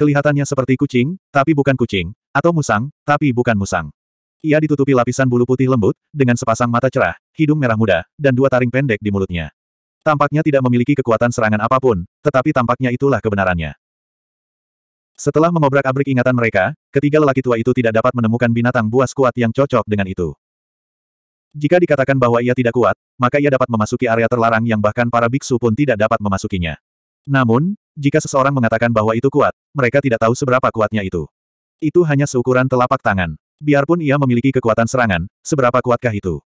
Kelihatannya seperti kucing, tapi bukan kucing, atau musang, tapi bukan musang. Ia ditutupi lapisan bulu putih lembut, dengan sepasang mata cerah, hidung merah muda, dan dua taring pendek di mulutnya. Tampaknya tidak memiliki kekuatan serangan apapun, tetapi tampaknya itulah kebenarannya. Setelah mengobrak-abrik ingatan mereka, ketiga lelaki tua itu tidak dapat menemukan binatang buas kuat yang cocok dengan itu. Jika dikatakan bahwa ia tidak kuat, maka ia dapat memasuki area terlarang yang bahkan para biksu pun tidak dapat memasukinya. Namun, jika seseorang mengatakan bahwa itu kuat, mereka tidak tahu seberapa kuatnya itu. Itu hanya seukuran telapak tangan. Biarpun ia memiliki kekuatan serangan, seberapa kuatkah itu?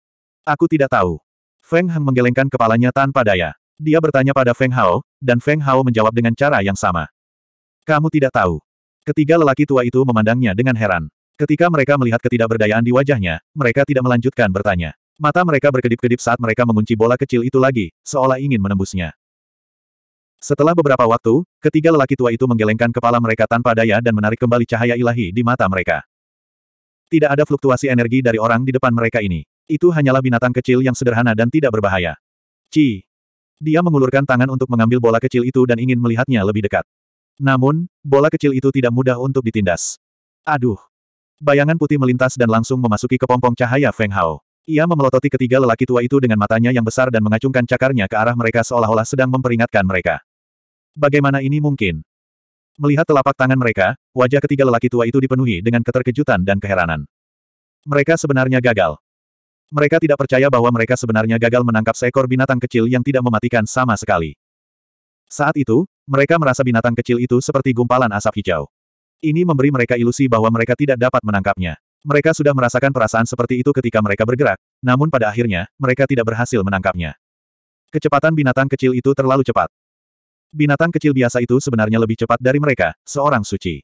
Aku tidak tahu. Feng Heng menggelengkan kepalanya tanpa daya. Dia bertanya pada Feng Hao, dan Feng Hao menjawab dengan cara yang sama. Kamu tidak tahu. Ketiga lelaki tua itu memandangnya dengan heran. Ketika mereka melihat ketidakberdayaan di wajahnya, mereka tidak melanjutkan bertanya. Mata mereka berkedip-kedip saat mereka mengunci bola kecil itu lagi, seolah ingin menembusnya. Setelah beberapa waktu, ketiga lelaki tua itu menggelengkan kepala mereka tanpa daya dan menarik kembali cahaya ilahi di mata mereka. Tidak ada fluktuasi energi dari orang di depan mereka ini. Itu hanyalah binatang kecil yang sederhana dan tidak berbahaya. Ci. Dia mengulurkan tangan untuk mengambil bola kecil itu dan ingin melihatnya lebih dekat. Namun, bola kecil itu tidak mudah untuk ditindas. Aduh. Bayangan putih melintas dan langsung memasuki kepompong cahaya Feng Hao. Ia memelototi ketiga lelaki tua itu dengan matanya yang besar dan mengacungkan cakarnya ke arah mereka seolah-olah sedang memperingatkan mereka. Bagaimana ini mungkin? Melihat telapak tangan mereka, wajah ketiga lelaki tua itu dipenuhi dengan keterkejutan dan keheranan. Mereka sebenarnya gagal. Mereka tidak percaya bahwa mereka sebenarnya gagal menangkap seekor binatang kecil yang tidak mematikan sama sekali. Saat itu, mereka merasa binatang kecil itu seperti gumpalan asap hijau. Ini memberi mereka ilusi bahwa mereka tidak dapat menangkapnya. Mereka sudah merasakan perasaan seperti itu ketika mereka bergerak, namun pada akhirnya, mereka tidak berhasil menangkapnya. Kecepatan binatang kecil itu terlalu cepat. Binatang kecil biasa itu sebenarnya lebih cepat dari mereka, seorang suci.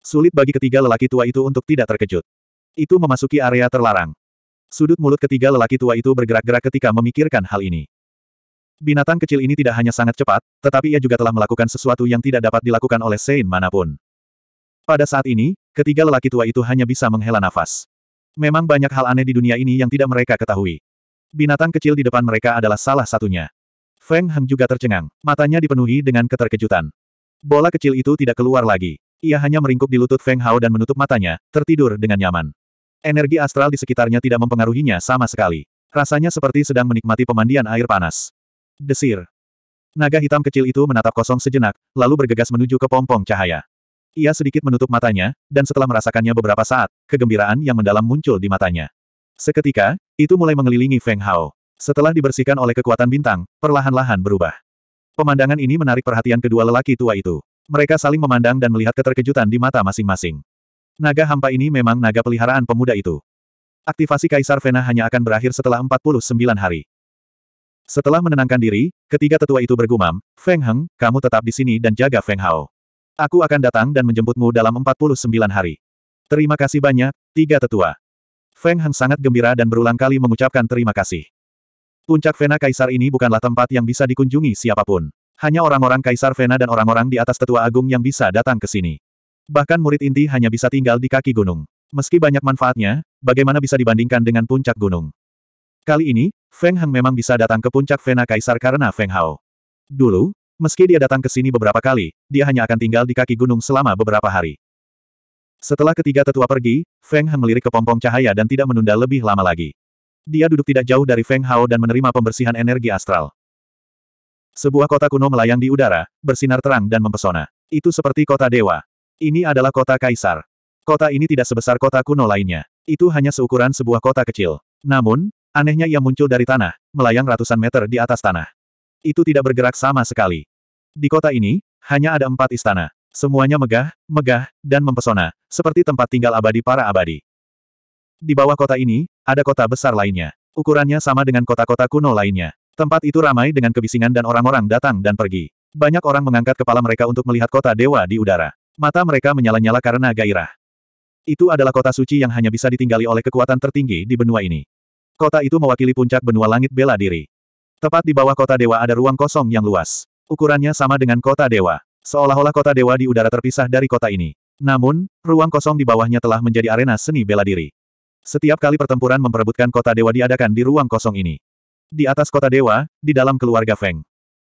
Sulit bagi ketiga lelaki tua itu untuk tidak terkejut. Itu memasuki area terlarang. Sudut mulut ketiga lelaki tua itu bergerak-gerak ketika memikirkan hal ini. Binatang kecil ini tidak hanya sangat cepat, tetapi ia juga telah melakukan sesuatu yang tidak dapat dilakukan oleh Sein manapun. Pada saat ini, ketiga lelaki tua itu hanya bisa menghela nafas. Memang banyak hal aneh di dunia ini yang tidak mereka ketahui. Binatang kecil di depan mereka adalah salah satunya. Feng Heng juga tercengang. Matanya dipenuhi dengan keterkejutan. Bola kecil itu tidak keluar lagi. Ia hanya meringkuk di lutut Feng Hao dan menutup matanya, tertidur dengan nyaman. Energi astral di sekitarnya tidak mempengaruhinya sama sekali. Rasanya seperti sedang menikmati pemandian air panas. Desir. Naga hitam kecil itu menatap kosong sejenak, lalu bergegas menuju ke pompong cahaya. Ia sedikit menutup matanya, dan setelah merasakannya beberapa saat, kegembiraan yang mendalam muncul di matanya. Seketika, itu mulai mengelilingi Feng Hao. Setelah dibersihkan oleh kekuatan bintang, perlahan-lahan berubah. Pemandangan ini menarik perhatian kedua lelaki tua itu. Mereka saling memandang dan melihat keterkejutan di mata masing-masing. Naga hampa ini memang naga peliharaan pemuda itu. Aktivasi Kaisar Vena hanya akan berakhir setelah 49 hari. Setelah menenangkan diri, ketiga tetua itu bergumam, Feng Heng, kamu tetap di sini dan jaga Feng Hao. Aku akan datang dan menjemputmu dalam 49 hari. Terima kasih banyak, tiga tetua. Feng Heng sangat gembira dan berulang kali mengucapkan terima kasih. Puncak Vena Kaisar ini bukanlah tempat yang bisa dikunjungi siapapun. Hanya orang-orang Kaisar Vena dan orang-orang di atas tetua agung yang bisa datang ke sini. Bahkan murid inti hanya bisa tinggal di kaki gunung. Meski banyak manfaatnya, bagaimana bisa dibandingkan dengan puncak gunung? Kali ini, Feng Heng memang bisa datang ke puncak Vena Kaisar karena Feng Hao. Dulu, meski dia datang ke sini beberapa kali, dia hanya akan tinggal di kaki gunung selama beberapa hari. Setelah ketiga tetua pergi, Feng Heng melirik ke pompong cahaya dan tidak menunda lebih lama lagi. Dia duduk tidak jauh dari Feng Hao dan menerima pembersihan energi astral. Sebuah kota kuno melayang di udara, bersinar terang dan mempesona. Itu seperti kota dewa. Ini adalah kota kaisar. Kota ini tidak sebesar kota kuno lainnya. Itu hanya seukuran sebuah kota kecil. Namun, anehnya ia muncul dari tanah, melayang ratusan meter di atas tanah. Itu tidak bergerak sama sekali. Di kota ini, hanya ada empat istana. Semuanya megah, megah, dan mempesona, seperti tempat tinggal abadi para abadi. Di bawah kota ini, ada kota besar lainnya. Ukurannya sama dengan kota-kota kuno lainnya. Tempat itu ramai dengan kebisingan dan orang-orang datang dan pergi. Banyak orang mengangkat kepala mereka untuk melihat kota dewa di udara. Mata mereka menyala-nyala karena gairah. Itu adalah kota suci yang hanya bisa ditinggali oleh kekuatan tertinggi di benua ini. Kota itu mewakili puncak benua langit bela diri. Tepat di bawah kota dewa ada ruang kosong yang luas. Ukurannya sama dengan kota dewa. Seolah-olah kota dewa di udara terpisah dari kota ini. Namun, ruang kosong di bawahnya telah menjadi arena seni bela diri. Setiap kali pertempuran memperebutkan kota dewa diadakan di ruang kosong ini. Di atas kota dewa, di dalam keluarga Feng.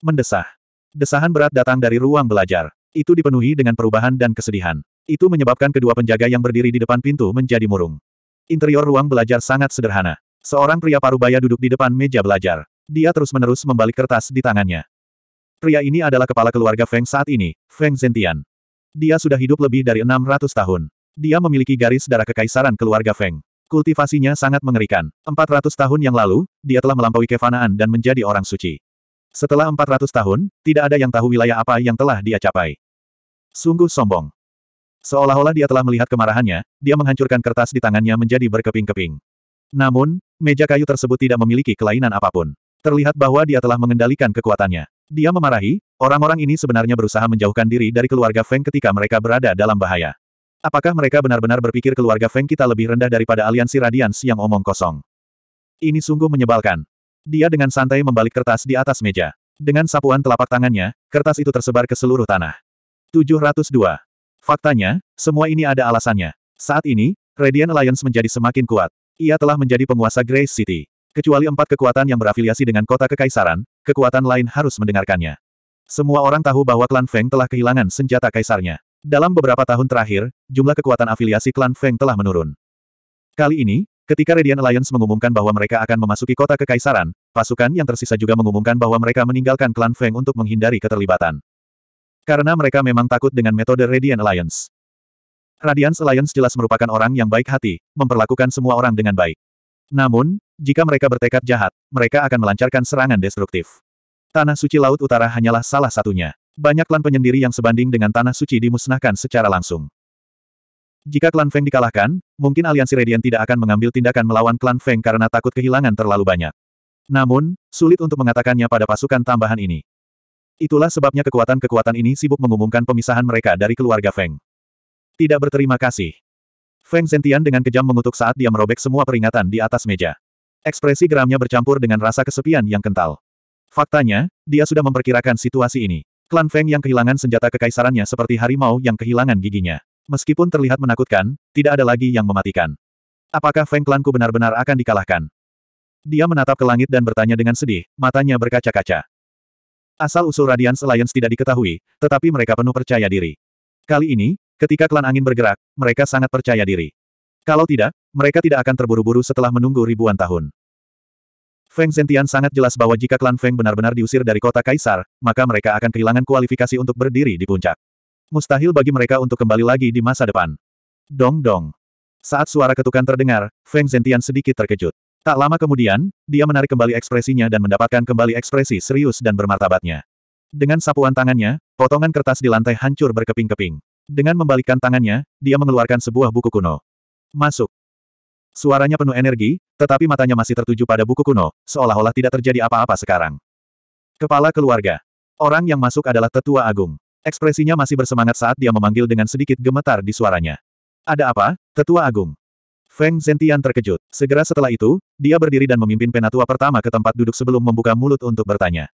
Mendesah. Desahan berat datang dari ruang belajar. Itu dipenuhi dengan perubahan dan kesedihan. Itu menyebabkan kedua penjaga yang berdiri di depan pintu menjadi murung. Interior ruang belajar sangat sederhana. Seorang pria parubaya duduk di depan meja belajar. Dia terus-menerus membalik kertas di tangannya. Pria ini adalah kepala keluarga Feng saat ini, Feng Zentian. Dia sudah hidup lebih dari 600 tahun. Dia memiliki garis darah kekaisaran keluarga Feng. Kultivasinya sangat mengerikan. 400 tahun yang lalu, dia telah melampaui kefanaan dan menjadi orang suci. Setelah 400 tahun, tidak ada yang tahu wilayah apa yang telah dia capai. Sungguh sombong. Seolah-olah dia telah melihat kemarahannya, dia menghancurkan kertas di tangannya menjadi berkeping-keping. Namun, meja kayu tersebut tidak memiliki kelainan apapun. Terlihat bahwa dia telah mengendalikan kekuatannya. Dia memarahi, orang-orang ini sebenarnya berusaha menjauhkan diri dari keluarga Feng ketika mereka berada dalam bahaya. Apakah mereka benar-benar berpikir keluarga Feng kita lebih rendah daripada aliansi Radians yang omong kosong? Ini sungguh menyebalkan. Dia dengan santai membalik kertas di atas meja. Dengan sapuan telapak tangannya, kertas itu tersebar ke seluruh tanah. 702. Faktanya, semua ini ada alasannya. Saat ini, Radiant Alliance menjadi semakin kuat. Ia telah menjadi penguasa Grace City. Kecuali empat kekuatan yang berafiliasi dengan kota kekaisaran, kekuatan lain harus mendengarkannya. Semua orang tahu bahwa klan Feng telah kehilangan senjata kaisarnya. Dalam beberapa tahun terakhir, jumlah kekuatan afiliasi klan Feng telah menurun. Kali ini, ketika Radiant Alliance mengumumkan bahwa mereka akan memasuki kota kekaisaran, pasukan yang tersisa juga mengumumkan bahwa mereka meninggalkan klan Feng untuk menghindari keterlibatan. Karena mereka memang takut dengan metode Radiant Alliance. Radiance Alliance jelas merupakan orang yang baik hati, memperlakukan semua orang dengan baik. Namun, jika mereka bertekad jahat, mereka akan melancarkan serangan destruktif. Tanah Suci Laut Utara hanyalah salah satunya banyak klan penyendiri yang sebanding dengan Tanah Suci dimusnahkan secara langsung. Jika klan Feng dikalahkan, mungkin aliansi Radiant tidak akan mengambil tindakan melawan klan Feng karena takut kehilangan terlalu banyak. Namun, sulit untuk mengatakannya pada pasukan tambahan ini. Itulah sebabnya kekuatan-kekuatan ini sibuk mengumumkan pemisahan mereka dari keluarga Feng. Tidak berterima kasih. Feng Zentian dengan kejam mengutuk saat dia merobek semua peringatan di atas meja. Ekspresi geramnya bercampur dengan rasa kesepian yang kental. Faktanya, dia sudah memperkirakan situasi ini. Klan Feng yang kehilangan senjata kekaisarannya seperti harimau yang kehilangan giginya. Meskipun terlihat menakutkan, tidak ada lagi yang mematikan. Apakah Feng klanku benar-benar akan dikalahkan? Dia menatap ke langit dan bertanya dengan sedih, matanya berkaca-kaca. Asal-usul Radiance Alliance tidak diketahui, tetapi mereka penuh percaya diri. Kali ini, ketika klan angin bergerak, mereka sangat percaya diri. Kalau tidak, mereka tidak akan terburu-buru setelah menunggu ribuan tahun. Feng Zentian sangat jelas bahwa jika klan Feng benar-benar diusir dari kota Kaisar, maka mereka akan kehilangan kualifikasi untuk berdiri di puncak. Mustahil bagi mereka untuk kembali lagi di masa depan. Dong-dong. Saat suara ketukan terdengar, Feng Zentian sedikit terkejut. Tak lama kemudian, dia menarik kembali ekspresinya dan mendapatkan kembali ekspresi serius dan bermartabatnya. Dengan sapuan tangannya, potongan kertas di lantai hancur berkeping-keping. Dengan membalikkan tangannya, dia mengeluarkan sebuah buku kuno. Masuk. Suaranya penuh energi, tetapi matanya masih tertuju pada buku kuno, seolah-olah tidak terjadi apa-apa sekarang. Kepala keluarga. Orang yang masuk adalah tetua agung. Ekspresinya masih bersemangat saat dia memanggil dengan sedikit gemetar di suaranya. Ada apa, tetua agung? Feng Zentian terkejut. Segera setelah itu, dia berdiri dan memimpin penatua pertama ke tempat duduk sebelum membuka mulut untuk bertanya.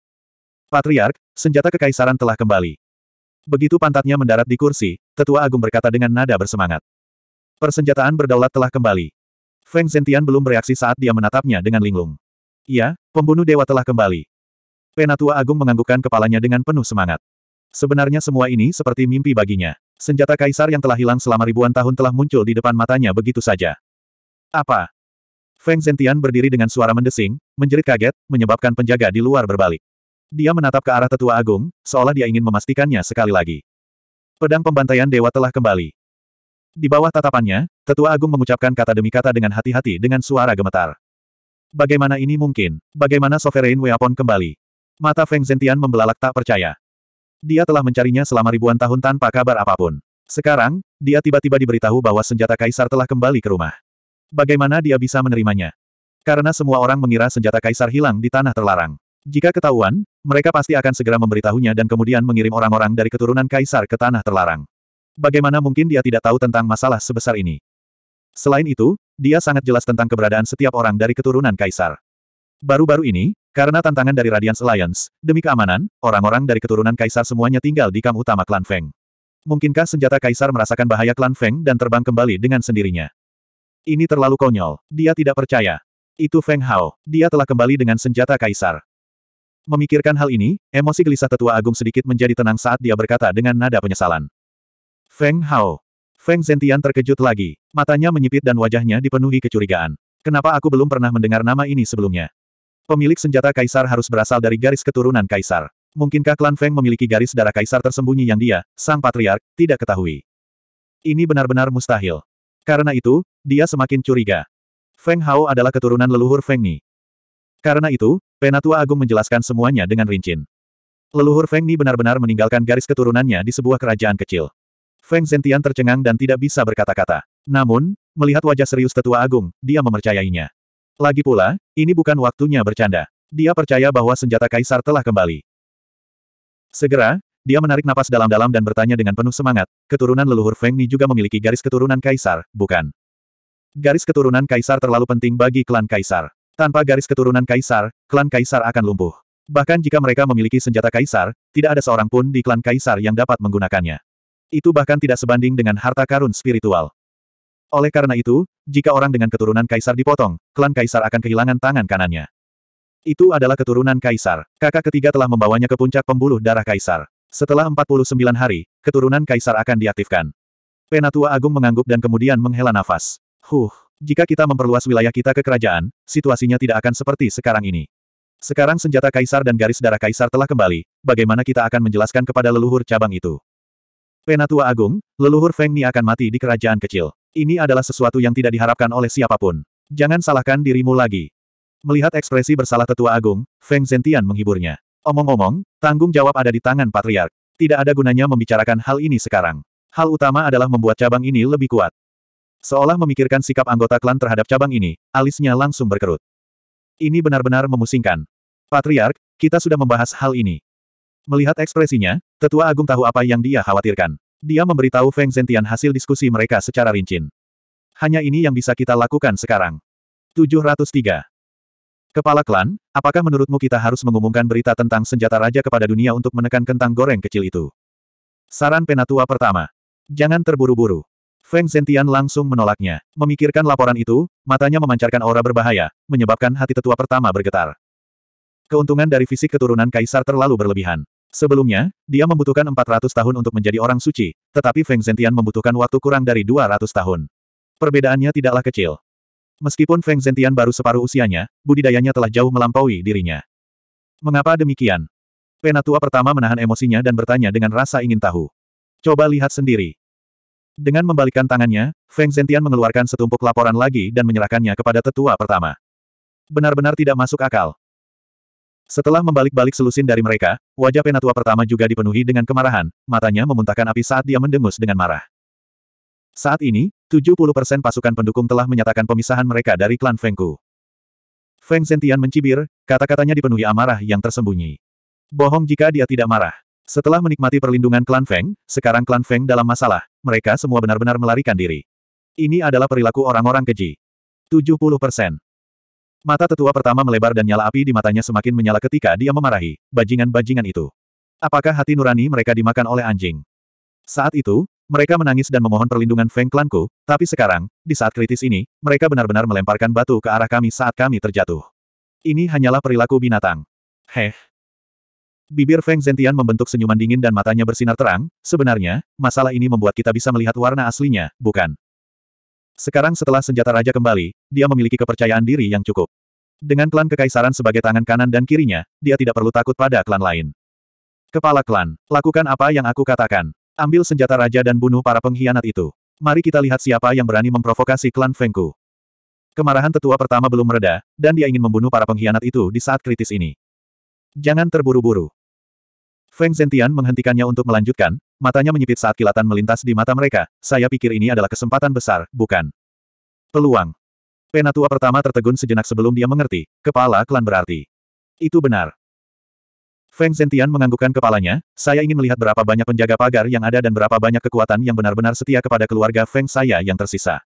Patriark, senjata kekaisaran telah kembali. Begitu pantatnya mendarat di kursi, tetua agung berkata dengan nada bersemangat. Persenjataan berdaulat telah kembali. Feng Zentian belum bereaksi saat dia menatapnya dengan linglung. Iya, pembunuh dewa telah kembali. Penatua Agung menganggukkan kepalanya dengan penuh semangat. Sebenarnya semua ini seperti mimpi baginya. Senjata kaisar yang telah hilang selama ribuan tahun telah muncul di depan matanya begitu saja. Apa? Feng Zentian berdiri dengan suara mendesing, menjerit kaget, menyebabkan penjaga di luar berbalik. Dia menatap ke arah tetua agung, seolah dia ingin memastikannya sekali lagi. Pedang pembantaian dewa telah kembali. Di bawah tatapannya, Tetua Agung mengucapkan kata demi kata dengan hati-hati dengan suara gemetar. Bagaimana ini mungkin? Bagaimana Sovereign Weapon kembali? Mata Feng Zentian membelalak tak percaya. Dia telah mencarinya selama ribuan tahun tanpa kabar apapun. Sekarang, dia tiba-tiba diberitahu bahwa senjata kaisar telah kembali ke rumah. Bagaimana dia bisa menerimanya? Karena semua orang mengira senjata kaisar hilang di tanah terlarang. Jika ketahuan, mereka pasti akan segera memberitahunya dan kemudian mengirim orang-orang dari keturunan kaisar ke tanah terlarang. Bagaimana mungkin dia tidak tahu tentang masalah sebesar ini? Selain itu, dia sangat jelas tentang keberadaan setiap orang dari keturunan kaisar. Baru-baru ini, karena tantangan dari Radiance Alliance, demi keamanan, orang-orang dari keturunan kaisar semuanya tinggal di kamp utama klan Feng. Mungkinkah senjata kaisar merasakan bahaya klan Feng dan terbang kembali dengan sendirinya? Ini terlalu konyol. Dia tidak percaya. Itu Feng Hao. Dia telah kembali dengan senjata kaisar. Memikirkan hal ini, emosi gelisah tetua agung sedikit menjadi tenang saat dia berkata dengan nada penyesalan. Feng Hao. Feng Zentian terkejut lagi. Matanya menyipit dan wajahnya dipenuhi kecurigaan. Kenapa aku belum pernah mendengar nama ini sebelumnya? Pemilik senjata kaisar harus berasal dari garis keturunan kaisar. Mungkinkah klan Feng memiliki garis darah kaisar tersembunyi yang dia, sang patriark, tidak ketahui? Ini benar-benar mustahil. Karena itu, dia semakin curiga. Feng Hao adalah keturunan leluhur Feng Ni. Karena itu, Penatua Agung menjelaskan semuanya dengan rincin. Leluhur Feng Ni benar-benar meninggalkan garis keturunannya di sebuah kerajaan kecil. Feng Zentian tercengang dan tidak bisa berkata-kata. Namun, melihat wajah serius tetua agung, dia memercayainya. Lagi pula, ini bukan waktunya bercanda. Dia percaya bahwa senjata kaisar telah kembali. Segera, dia menarik napas dalam-dalam dan bertanya dengan penuh semangat, keturunan leluhur Feng Ni juga memiliki garis keturunan kaisar, bukan? Garis keturunan kaisar terlalu penting bagi klan kaisar. Tanpa garis keturunan kaisar, klan kaisar akan lumpuh. Bahkan jika mereka memiliki senjata kaisar, tidak ada seorang pun di klan kaisar yang dapat menggunakannya itu bahkan tidak sebanding dengan harta karun spiritual. Oleh karena itu, jika orang dengan keturunan kaisar dipotong, klan kaisar akan kehilangan tangan kanannya. Itu adalah keturunan kaisar. Kakak ketiga telah membawanya ke puncak pembuluh darah kaisar. Setelah 49 hari, keturunan kaisar akan diaktifkan. Penatua Agung mengangguk dan kemudian menghela nafas. Huh, jika kita memperluas wilayah kita ke kerajaan, situasinya tidak akan seperti sekarang ini. Sekarang senjata kaisar dan garis darah kaisar telah kembali, bagaimana kita akan menjelaskan kepada leluhur cabang itu? Penatua Agung, leluhur Feng Ni akan mati di kerajaan kecil. Ini adalah sesuatu yang tidak diharapkan oleh siapapun. Jangan salahkan dirimu lagi. Melihat ekspresi bersalah tetua agung, Feng Zentian menghiburnya. Omong-omong, tanggung jawab ada di tangan patriark. Tidak ada gunanya membicarakan hal ini sekarang. Hal utama adalah membuat cabang ini lebih kuat. Seolah memikirkan sikap anggota klan terhadap cabang ini, alisnya langsung berkerut. Ini benar-benar memusingkan. Patriark, kita sudah membahas hal ini. Melihat ekspresinya, Tetua Agung tahu apa yang dia khawatirkan. Dia memberitahu Feng Zentian hasil diskusi mereka secara rinci. Hanya ini yang bisa kita lakukan sekarang. 703. Kepala klan, apakah menurutmu kita harus mengumumkan berita tentang senjata raja kepada dunia untuk menekan kentang goreng kecil itu? Saran penatua pertama. Jangan terburu-buru. Feng Zentian langsung menolaknya. Memikirkan laporan itu, matanya memancarkan aura berbahaya, menyebabkan hati tetua pertama bergetar. Keuntungan dari fisik keturunan kaisar terlalu berlebihan. Sebelumnya, dia membutuhkan 400 tahun untuk menjadi orang suci, tetapi Feng Zentian membutuhkan waktu kurang dari 200 tahun. Perbedaannya tidaklah kecil. Meskipun Feng Zentian baru separuh usianya, budidayanya telah jauh melampaui dirinya. Mengapa demikian? Penatua pertama menahan emosinya dan bertanya dengan rasa ingin tahu. Coba lihat sendiri. Dengan membalikkan tangannya, Feng Zentian mengeluarkan setumpuk laporan lagi dan menyerahkannya kepada tetua pertama. Benar-benar tidak masuk akal. Setelah membalik-balik selusin dari mereka, wajah penatua pertama juga dipenuhi dengan kemarahan, matanya memuntahkan api saat dia mendengus dengan marah. Saat ini, 70% pasukan pendukung telah menyatakan pemisahan mereka dari klan Fengku. Feng Zentian mencibir, kata-katanya dipenuhi amarah yang tersembunyi. Bohong jika dia tidak marah. Setelah menikmati perlindungan klan Feng, sekarang klan Feng dalam masalah, mereka semua benar-benar melarikan diri. Ini adalah perilaku orang-orang keji. 70%. Mata tetua pertama melebar dan nyala api di matanya semakin menyala ketika dia memarahi bajingan-bajingan itu. Apakah hati nurani mereka dimakan oleh anjing? Saat itu, mereka menangis dan memohon perlindungan Feng Klanku, tapi sekarang, di saat kritis ini, mereka benar-benar melemparkan batu ke arah kami saat kami terjatuh. Ini hanyalah perilaku binatang. Heh. Bibir Feng Zentian membentuk senyuman dingin dan matanya bersinar terang, sebenarnya, masalah ini membuat kita bisa melihat warna aslinya, bukan? Sekarang setelah senjata raja kembali, dia memiliki kepercayaan diri yang cukup. Dengan klan kekaisaran sebagai tangan kanan dan kirinya, dia tidak perlu takut pada klan lain. Kepala klan, lakukan apa yang aku katakan. Ambil senjata raja dan bunuh para pengkhianat itu. Mari kita lihat siapa yang berani memprovokasi klan Fengku. Kemarahan tetua pertama belum mereda, dan dia ingin membunuh para pengkhianat itu di saat kritis ini. Jangan terburu-buru. Feng Zentian menghentikannya untuk melanjutkan, matanya menyipit saat kilatan melintas di mata mereka, saya pikir ini adalah kesempatan besar, bukan? Peluang. Penatua pertama tertegun sejenak sebelum dia mengerti, kepala klan berarti. Itu benar. Feng Zentian menganggukkan kepalanya, saya ingin melihat berapa banyak penjaga pagar yang ada dan berapa banyak kekuatan yang benar-benar setia kepada keluarga Feng saya yang tersisa.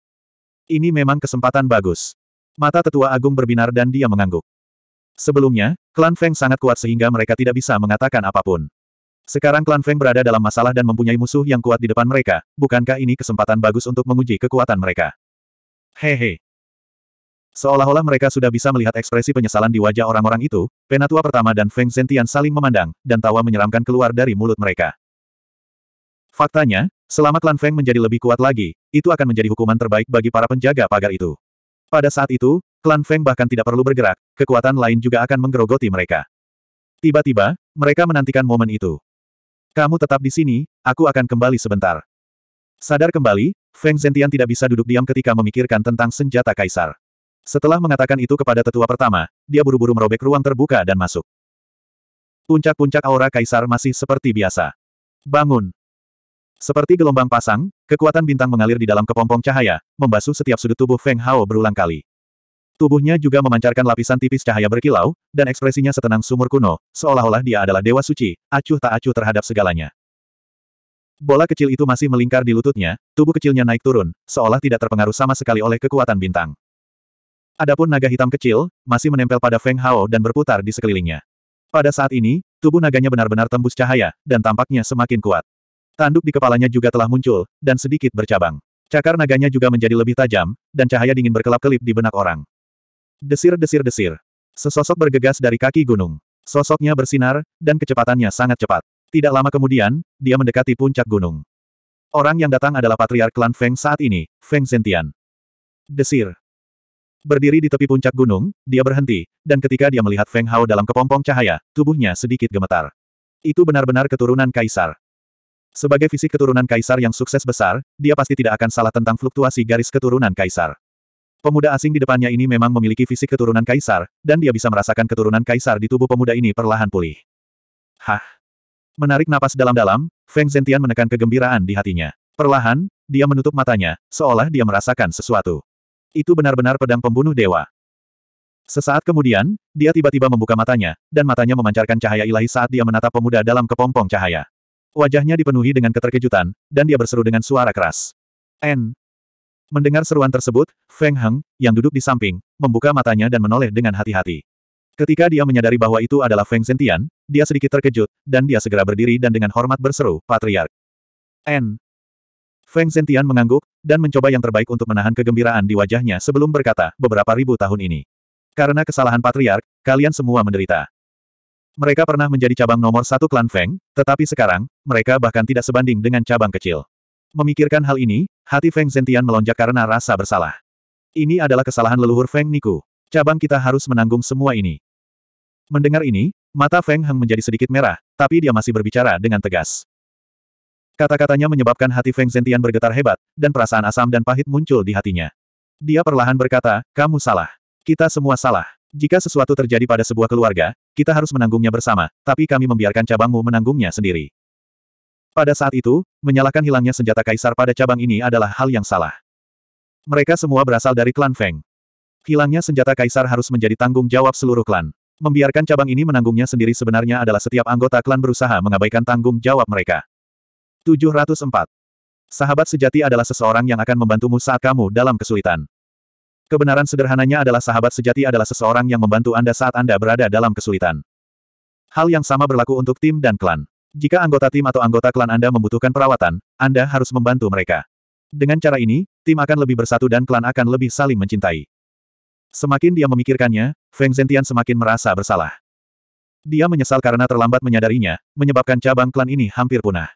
Ini memang kesempatan bagus. Mata tetua agung berbinar dan dia mengangguk. Sebelumnya, klan Feng sangat kuat sehingga mereka tidak bisa mengatakan apapun. Sekarang klan Feng berada dalam masalah dan mempunyai musuh yang kuat di depan mereka, bukankah ini kesempatan bagus untuk menguji kekuatan mereka? Hehe. Seolah-olah mereka sudah bisa melihat ekspresi penyesalan di wajah orang-orang itu, Penatua pertama dan Feng Zentian saling memandang, dan tawa menyeramkan keluar dari mulut mereka. Faktanya, selama klan Feng menjadi lebih kuat lagi, itu akan menjadi hukuman terbaik bagi para penjaga pagar itu. Pada saat itu, klan Feng bahkan tidak perlu bergerak, kekuatan lain juga akan menggerogoti mereka. Tiba-tiba, mereka menantikan momen itu. Kamu tetap di sini, aku akan kembali sebentar. Sadar kembali, Feng Zentian tidak bisa duduk diam ketika memikirkan tentang senjata kaisar. Setelah mengatakan itu kepada tetua pertama, dia buru-buru merobek ruang terbuka dan masuk. Puncak-puncak aura kaisar masih seperti biasa. Bangun! Seperti gelombang pasang, kekuatan bintang mengalir di dalam kepompong cahaya, membasuh setiap sudut tubuh Feng Hao berulang kali. Tubuhnya juga memancarkan lapisan tipis cahaya berkilau, dan ekspresinya setenang sumur kuno, seolah-olah dia adalah dewa suci, acuh tak acuh terhadap segalanya. Bola kecil itu masih melingkar di lututnya, tubuh kecilnya naik turun, seolah tidak terpengaruh sama sekali oleh kekuatan bintang. Adapun naga hitam kecil, masih menempel pada Feng Hao dan berputar di sekelilingnya. Pada saat ini, tubuh naganya benar-benar tembus cahaya, dan tampaknya semakin kuat. Tanduk di kepalanya juga telah muncul, dan sedikit bercabang. Cakar naganya juga menjadi lebih tajam, dan cahaya dingin berkelap-kelip di benak orang. Desir-desir-desir. Sesosok bergegas dari kaki gunung. Sosoknya bersinar, dan kecepatannya sangat cepat. Tidak lama kemudian, dia mendekati puncak gunung. Orang yang datang adalah patriark klan Feng saat ini, Feng Zentian. Desir. Berdiri di tepi puncak gunung, dia berhenti, dan ketika dia melihat Feng Hao dalam kepompong cahaya, tubuhnya sedikit gemetar. Itu benar-benar keturunan kaisar. Sebagai fisik keturunan kaisar yang sukses besar, dia pasti tidak akan salah tentang fluktuasi garis keturunan kaisar. Pemuda asing di depannya ini memang memiliki fisik keturunan kaisar, dan dia bisa merasakan keturunan kaisar di tubuh pemuda ini perlahan pulih. Hah? Menarik napas dalam-dalam, Feng Zhentian menekan kegembiraan di hatinya. Perlahan, dia menutup matanya, seolah dia merasakan sesuatu. Itu benar-benar pedang pembunuh dewa. Sesaat kemudian, dia tiba-tiba membuka matanya, dan matanya memancarkan cahaya ilahi saat dia menatap pemuda dalam kepompong cahaya. Wajahnya dipenuhi dengan keterkejutan, dan dia berseru dengan suara keras. N. Mendengar seruan tersebut, Feng Heng, yang duduk di samping, membuka matanya dan menoleh dengan hati-hati. Ketika dia menyadari bahwa itu adalah Feng Zentian, dia sedikit terkejut, dan dia segera berdiri dan dengan hormat berseru, Patriark. N. Feng Zentian mengangguk, dan mencoba yang terbaik untuk menahan kegembiraan di wajahnya sebelum berkata, beberapa ribu tahun ini. Karena kesalahan Patriark, kalian semua menderita. Mereka pernah menjadi cabang nomor satu klan Feng, tetapi sekarang, mereka bahkan tidak sebanding dengan cabang kecil. Memikirkan hal ini, hati Feng Zentian melonjak karena rasa bersalah. Ini adalah kesalahan leluhur Feng Niku. Cabang kita harus menanggung semua ini. Mendengar ini, mata Feng Heng menjadi sedikit merah, tapi dia masih berbicara dengan tegas. Kata-katanya menyebabkan hati Feng Zentian bergetar hebat, dan perasaan asam dan pahit muncul di hatinya. Dia perlahan berkata, kamu salah. Kita semua salah. Jika sesuatu terjadi pada sebuah keluarga, kita harus menanggungnya bersama, tapi kami membiarkan cabangmu menanggungnya sendiri. Pada saat itu, menyalahkan hilangnya senjata kaisar pada cabang ini adalah hal yang salah. Mereka semua berasal dari klan Feng. Hilangnya senjata kaisar harus menjadi tanggung jawab seluruh klan. Membiarkan cabang ini menanggungnya sendiri sebenarnya adalah setiap anggota klan berusaha mengabaikan tanggung jawab mereka. 704. Sahabat sejati adalah seseorang yang akan membantumu saat kamu dalam kesulitan. Kebenaran sederhananya adalah sahabat sejati adalah seseorang yang membantu Anda saat Anda berada dalam kesulitan. Hal yang sama berlaku untuk tim dan klan. Jika anggota tim atau anggota klan Anda membutuhkan perawatan, Anda harus membantu mereka. Dengan cara ini, tim akan lebih bersatu dan klan akan lebih saling mencintai. Semakin dia memikirkannya, Feng Zhentian semakin merasa bersalah. Dia menyesal karena terlambat menyadarinya, menyebabkan cabang klan ini hampir punah.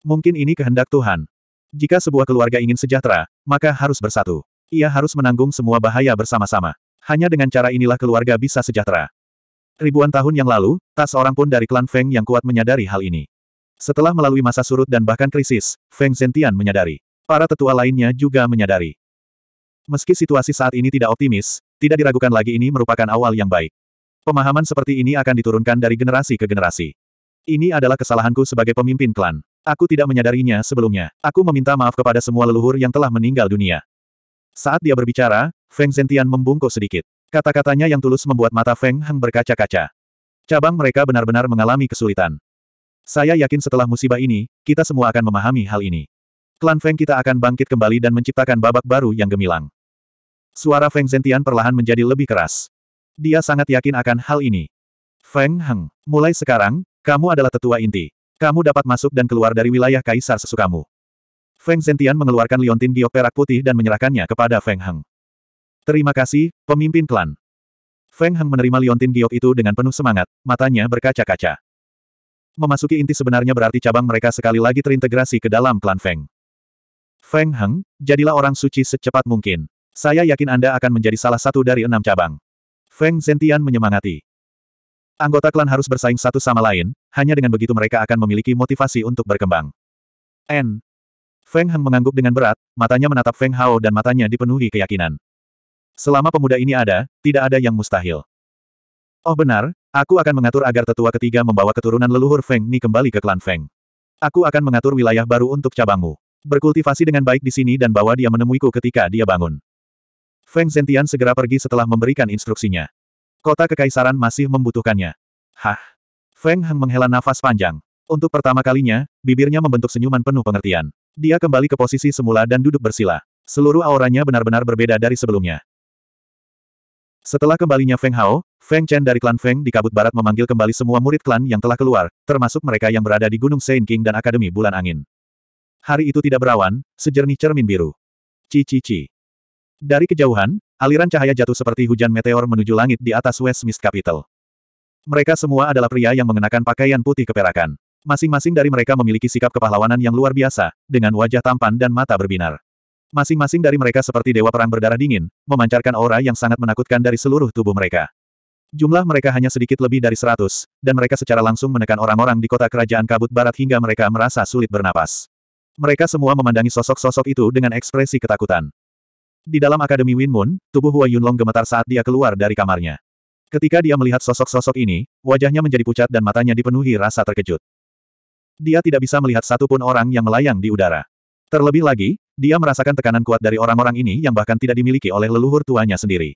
Mungkin ini kehendak Tuhan. Jika sebuah keluarga ingin sejahtera, maka harus bersatu. Ia harus menanggung semua bahaya bersama-sama. Hanya dengan cara inilah keluarga bisa sejahtera. Ribuan tahun yang lalu, tak seorang pun dari klan Feng yang kuat menyadari hal ini. Setelah melalui masa surut dan bahkan krisis, Feng Zentian menyadari. Para tetua lainnya juga menyadari. Meski situasi saat ini tidak optimis, tidak diragukan lagi ini merupakan awal yang baik. Pemahaman seperti ini akan diturunkan dari generasi ke generasi. Ini adalah kesalahanku sebagai pemimpin klan. Aku tidak menyadarinya sebelumnya. Aku meminta maaf kepada semua leluhur yang telah meninggal dunia. Saat dia berbicara, Feng Zentian membungkuk sedikit. Kata-katanya yang tulus membuat mata Feng Heng berkaca-kaca. Cabang mereka benar-benar mengalami kesulitan. Saya yakin setelah musibah ini, kita semua akan memahami hal ini. Klan Feng kita akan bangkit kembali dan menciptakan babak baru yang gemilang. Suara Feng Zentian perlahan menjadi lebih keras. Dia sangat yakin akan hal ini. Feng Heng, mulai sekarang, kamu adalah tetua inti. Kamu dapat masuk dan keluar dari wilayah kaisar sesukamu. Feng Zentian mengeluarkan liontin giok perak putih dan menyerahkannya kepada Feng Heng. Terima kasih, pemimpin klan. Feng Heng menerima liontin giok itu dengan penuh semangat, matanya berkaca-kaca. Memasuki inti sebenarnya berarti cabang mereka sekali lagi terintegrasi ke dalam klan Feng. Feng Heng, jadilah orang suci secepat mungkin. Saya yakin Anda akan menjadi salah satu dari enam cabang. Feng Zentian menyemangati. Anggota klan harus bersaing satu sama lain, hanya dengan begitu mereka akan memiliki motivasi untuk berkembang. N. Feng Heng mengangguk dengan berat, matanya menatap Feng Hao dan matanya dipenuhi keyakinan. Selama pemuda ini ada, tidak ada yang mustahil. Oh benar, aku akan mengatur agar tetua ketiga membawa keturunan leluhur Feng Ni kembali ke klan Feng. Aku akan mengatur wilayah baru untuk cabangmu. Berkultivasi dengan baik di sini dan bawa dia menemuiku ketika dia bangun. Feng Zentian segera pergi setelah memberikan instruksinya. Kota kekaisaran masih membutuhkannya. Hah? Feng Heng menghela nafas panjang. Untuk pertama kalinya, bibirnya membentuk senyuman penuh pengertian. Dia kembali ke posisi semula dan duduk bersila. Seluruh auranya benar-benar berbeda dari sebelumnya. Setelah kembalinya Feng Hao, Feng Chen dari klan Feng di Kabut Barat memanggil kembali semua murid klan yang telah keluar, termasuk mereka yang berada di Gunung Saint King dan Akademi Bulan Angin. Hari itu tidak berawan, sejernih cermin biru. Cici-ci. Dari kejauhan, aliran cahaya jatuh seperti hujan meteor menuju langit di atas West Mist Capital. Mereka semua adalah pria yang mengenakan pakaian putih keperakan. Masing-masing dari mereka memiliki sikap kepahlawanan yang luar biasa, dengan wajah tampan dan mata berbinar. Masing-masing dari mereka seperti dewa perang berdarah dingin, memancarkan aura yang sangat menakutkan dari seluruh tubuh mereka. Jumlah mereka hanya sedikit lebih dari seratus, dan mereka secara langsung menekan orang-orang di kota kerajaan kabut barat hingga mereka merasa sulit bernapas. Mereka semua memandangi sosok-sosok itu dengan ekspresi ketakutan. Di dalam Akademi Win Moon, tubuh Hua Yunlong gemetar saat dia keluar dari kamarnya. Ketika dia melihat sosok-sosok ini, wajahnya menjadi pucat dan matanya dipenuhi rasa terkejut. Dia tidak bisa melihat satupun orang yang melayang di udara. Terlebih lagi, dia merasakan tekanan kuat dari orang-orang ini yang bahkan tidak dimiliki oleh leluhur tuanya sendiri.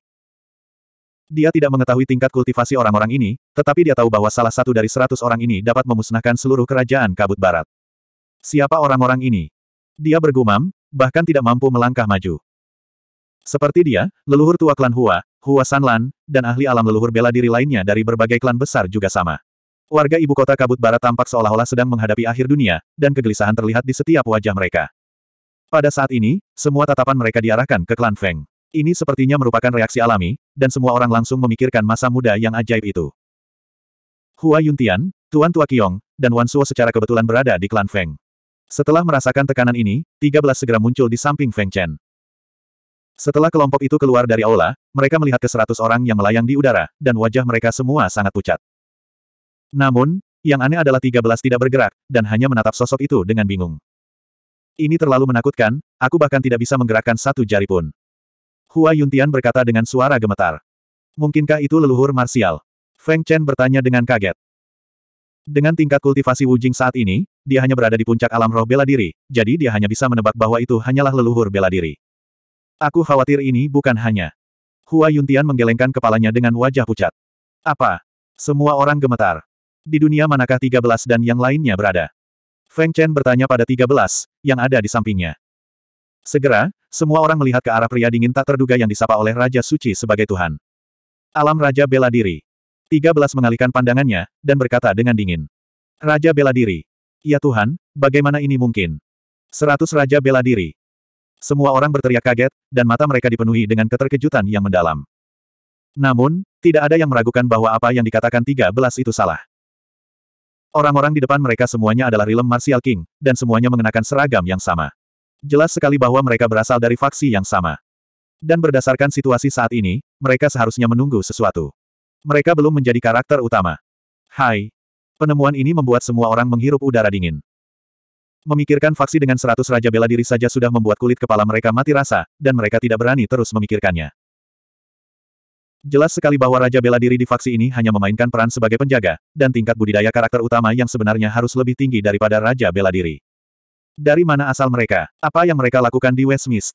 Dia tidak mengetahui tingkat kultivasi orang-orang ini, tetapi dia tahu bahwa salah satu dari seratus orang ini dapat memusnahkan seluruh kerajaan kabut barat. Siapa orang-orang ini? Dia bergumam, bahkan tidak mampu melangkah maju. Seperti dia, leluhur tua klan Hua, Hua Sanlan, dan ahli alam leluhur bela diri lainnya dari berbagai klan besar juga sama. Warga ibu kota kabut barat tampak seolah-olah sedang menghadapi akhir dunia, dan kegelisahan terlihat di setiap wajah mereka. Pada saat ini, semua tatapan mereka diarahkan ke klan Feng. Ini sepertinya merupakan reaksi alami, dan semua orang langsung memikirkan masa muda yang ajaib itu. Hua Yuntian, Tuan Tua Qiong, dan Wan Suo secara kebetulan berada di klan Feng. Setelah merasakan tekanan ini, 13 segera muncul di samping Feng Chen. Setelah kelompok itu keluar dari aula, mereka melihat ke seratus orang yang melayang di udara, dan wajah mereka semua sangat pucat. Namun, yang aneh adalah 13 tidak bergerak, dan hanya menatap sosok itu dengan bingung. Ini terlalu menakutkan, aku bahkan tidak bisa menggerakkan satu jari pun. Hua Yuntian berkata dengan suara gemetar. Mungkinkah itu leluhur marsial? Feng Chen bertanya dengan kaget. Dengan tingkat kultivasi Wujing saat ini, dia hanya berada di puncak alam roh bela diri, jadi dia hanya bisa menebak bahwa itu hanyalah leluhur bela diri. Aku khawatir ini bukan hanya. Hua Yuntian menggelengkan kepalanya dengan wajah pucat. Apa? Semua orang gemetar. Di dunia manakah 13 dan yang lainnya berada? Feng Chen bertanya pada tiga belas yang ada di sampingnya. Segera, semua orang melihat ke arah pria dingin tak terduga yang disapa oleh Raja Suci sebagai Tuhan. Alam Raja Bela Diri. Tiga belas mengalihkan pandangannya, dan berkata dengan dingin. Raja Bela Diri. Ya Tuhan, bagaimana ini mungkin? Seratus Raja Bela Diri. Semua orang berteriak kaget, dan mata mereka dipenuhi dengan keterkejutan yang mendalam. Namun, tidak ada yang meragukan bahwa apa yang dikatakan tiga belas itu salah. Orang-orang di depan mereka semuanya adalah rilem Martial King, dan semuanya mengenakan seragam yang sama. Jelas sekali bahwa mereka berasal dari faksi yang sama. Dan berdasarkan situasi saat ini, mereka seharusnya menunggu sesuatu. Mereka belum menjadi karakter utama. Hai. Penemuan ini membuat semua orang menghirup udara dingin. Memikirkan faksi dengan seratus raja bela diri saja sudah membuat kulit kepala mereka mati rasa, dan mereka tidak berani terus memikirkannya. Jelas sekali bahwa Raja Bela Diri di faksi ini hanya memainkan peran sebagai penjaga, dan tingkat budidaya karakter utama yang sebenarnya harus lebih tinggi daripada Raja Bela Diri. Dari mana asal mereka? Apa yang mereka lakukan di Westmist?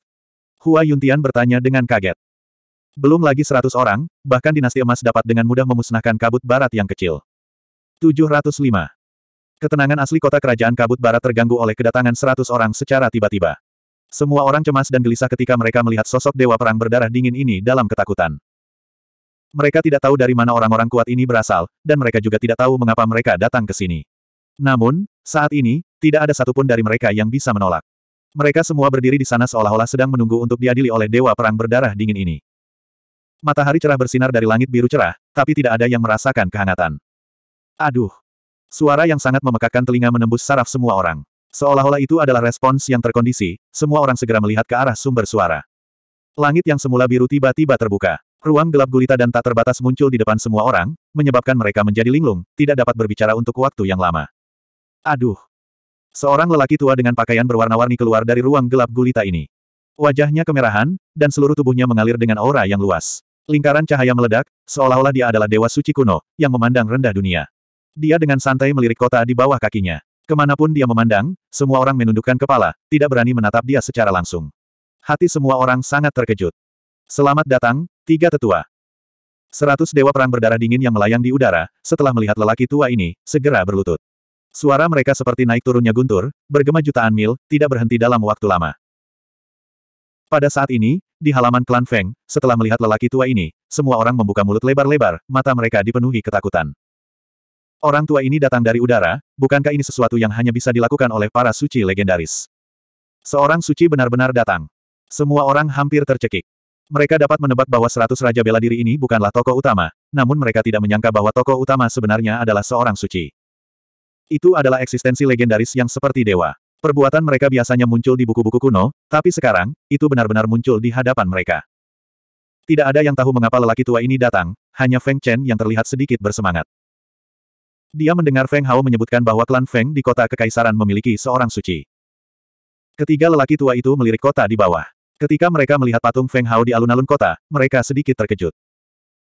Hua Yuntian bertanya dengan kaget. Belum lagi seratus orang, bahkan dinasti emas dapat dengan mudah memusnahkan kabut barat yang kecil. 705. Ketenangan asli kota kerajaan kabut barat terganggu oleh kedatangan seratus orang secara tiba-tiba. Semua orang cemas dan gelisah ketika mereka melihat sosok dewa perang berdarah dingin ini dalam ketakutan. Mereka tidak tahu dari mana orang-orang kuat ini berasal, dan mereka juga tidak tahu mengapa mereka datang ke sini. Namun, saat ini, tidak ada satupun dari mereka yang bisa menolak. Mereka semua berdiri di sana seolah-olah sedang menunggu untuk diadili oleh Dewa Perang Berdarah Dingin ini. Matahari cerah bersinar dari langit biru cerah, tapi tidak ada yang merasakan kehangatan. Aduh! Suara yang sangat memekakan telinga menembus saraf semua orang. Seolah-olah itu adalah respons yang terkondisi, semua orang segera melihat ke arah sumber suara. Langit yang semula biru tiba-tiba terbuka. Ruang gelap gulita dan tak terbatas muncul di depan semua orang, menyebabkan mereka menjadi linglung, tidak dapat berbicara untuk waktu yang lama. Aduh. Seorang lelaki tua dengan pakaian berwarna-warni keluar dari ruang gelap gulita ini. Wajahnya kemerahan, dan seluruh tubuhnya mengalir dengan aura yang luas. Lingkaran cahaya meledak, seolah-olah dia adalah dewa suci kuno, yang memandang rendah dunia. Dia dengan santai melirik kota di bawah kakinya. Kemanapun dia memandang, semua orang menundukkan kepala, tidak berani menatap dia secara langsung. Hati semua orang sangat terkejut. Selamat datang, tiga tetua. Seratus dewa perang berdarah dingin yang melayang di udara, setelah melihat lelaki tua ini, segera berlutut. Suara mereka seperti naik turunnya guntur, bergema jutaan mil, tidak berhenti dalam waktu lama. Pada saat ini, di halaman klan Feng, setelah melihat lelaki tua ini, semua orang membuka mulut lebar-lebar, mata mereka dipenuhi ketakutan. Orang tua ini datang dari udara, bukankah ini sesuatu yang hanya bisa dilakukan oleh para suci legendaris? Seorang suci benar-benar datang. Semua orang hampir tercekik. Mereka dapat menebak bahwa seratus Raja Bela Diri ini bukanlah tokoh utama, namun mereka tidak menyangka bahwa tokoh utama sebenarnya adalah seorang suci. Itu adalah eksistensi legendaris yang seperti dewa. Perbuatan mereka biasanya muncul di buku-buku kuno, tapi sekarang, itu benar-benar muncul di hadapan mereka. Tidak ada yang tahu mengapa lelaki tua ini datang, hanya Feng Chen yang terlihat sedikit bersemangat. Dia mendengar Feng Hao menyebutkan bahwa klan Feng di kota kekaisaran memiliki seorang suci. Ketiga lelaki tua itu melirik kota di bawah. Ketika mereka melihat patung Feng Hao di alun-alun kota, mereka sedikit terkejut.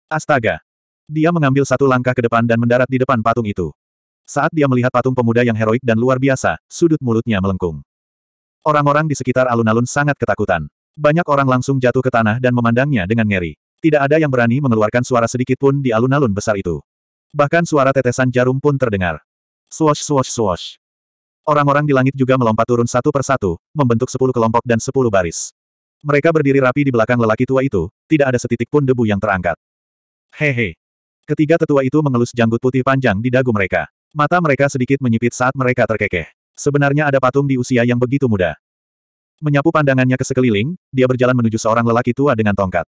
Astaga! Dia mengambil satu langkah ke depan dan mendarat di depan patung itu. Saat dia melihat patung pemuda yang heroik dan luar biasa, sudut mulutnya melengkung. Orang-orang di sekitar alun-alun sangat ketakutan. Banyak orang langsung jatuh ke tanah dan memandangnya dengan ngeri. Tidak ada yang berani mengeluarkan suara sedikit pun di alun-alun besar itu. Bahkan suara tetesan jarum pun terdengar. Swosh swosh swosh. Orang-orang di langit juga melompat turun satu persatu, membentuk sepuluh kelompok dan sepuluh baris. Mereka berdiri rapi di belakang lelaki tua itu, tidak ada setitik pun debu yang terangkat. Hehe. Ketiga tetua itu mengelus janggut putih panjang di dagu mereka. Mata mereka sedikit menyipit saat mereka terkekeh. Sebenarnya ada patung di usia yang begitu muda. Menyapu pandangannya ke sekeliling, dia berjalan menuju seorang lelaki tua dengan tongkat.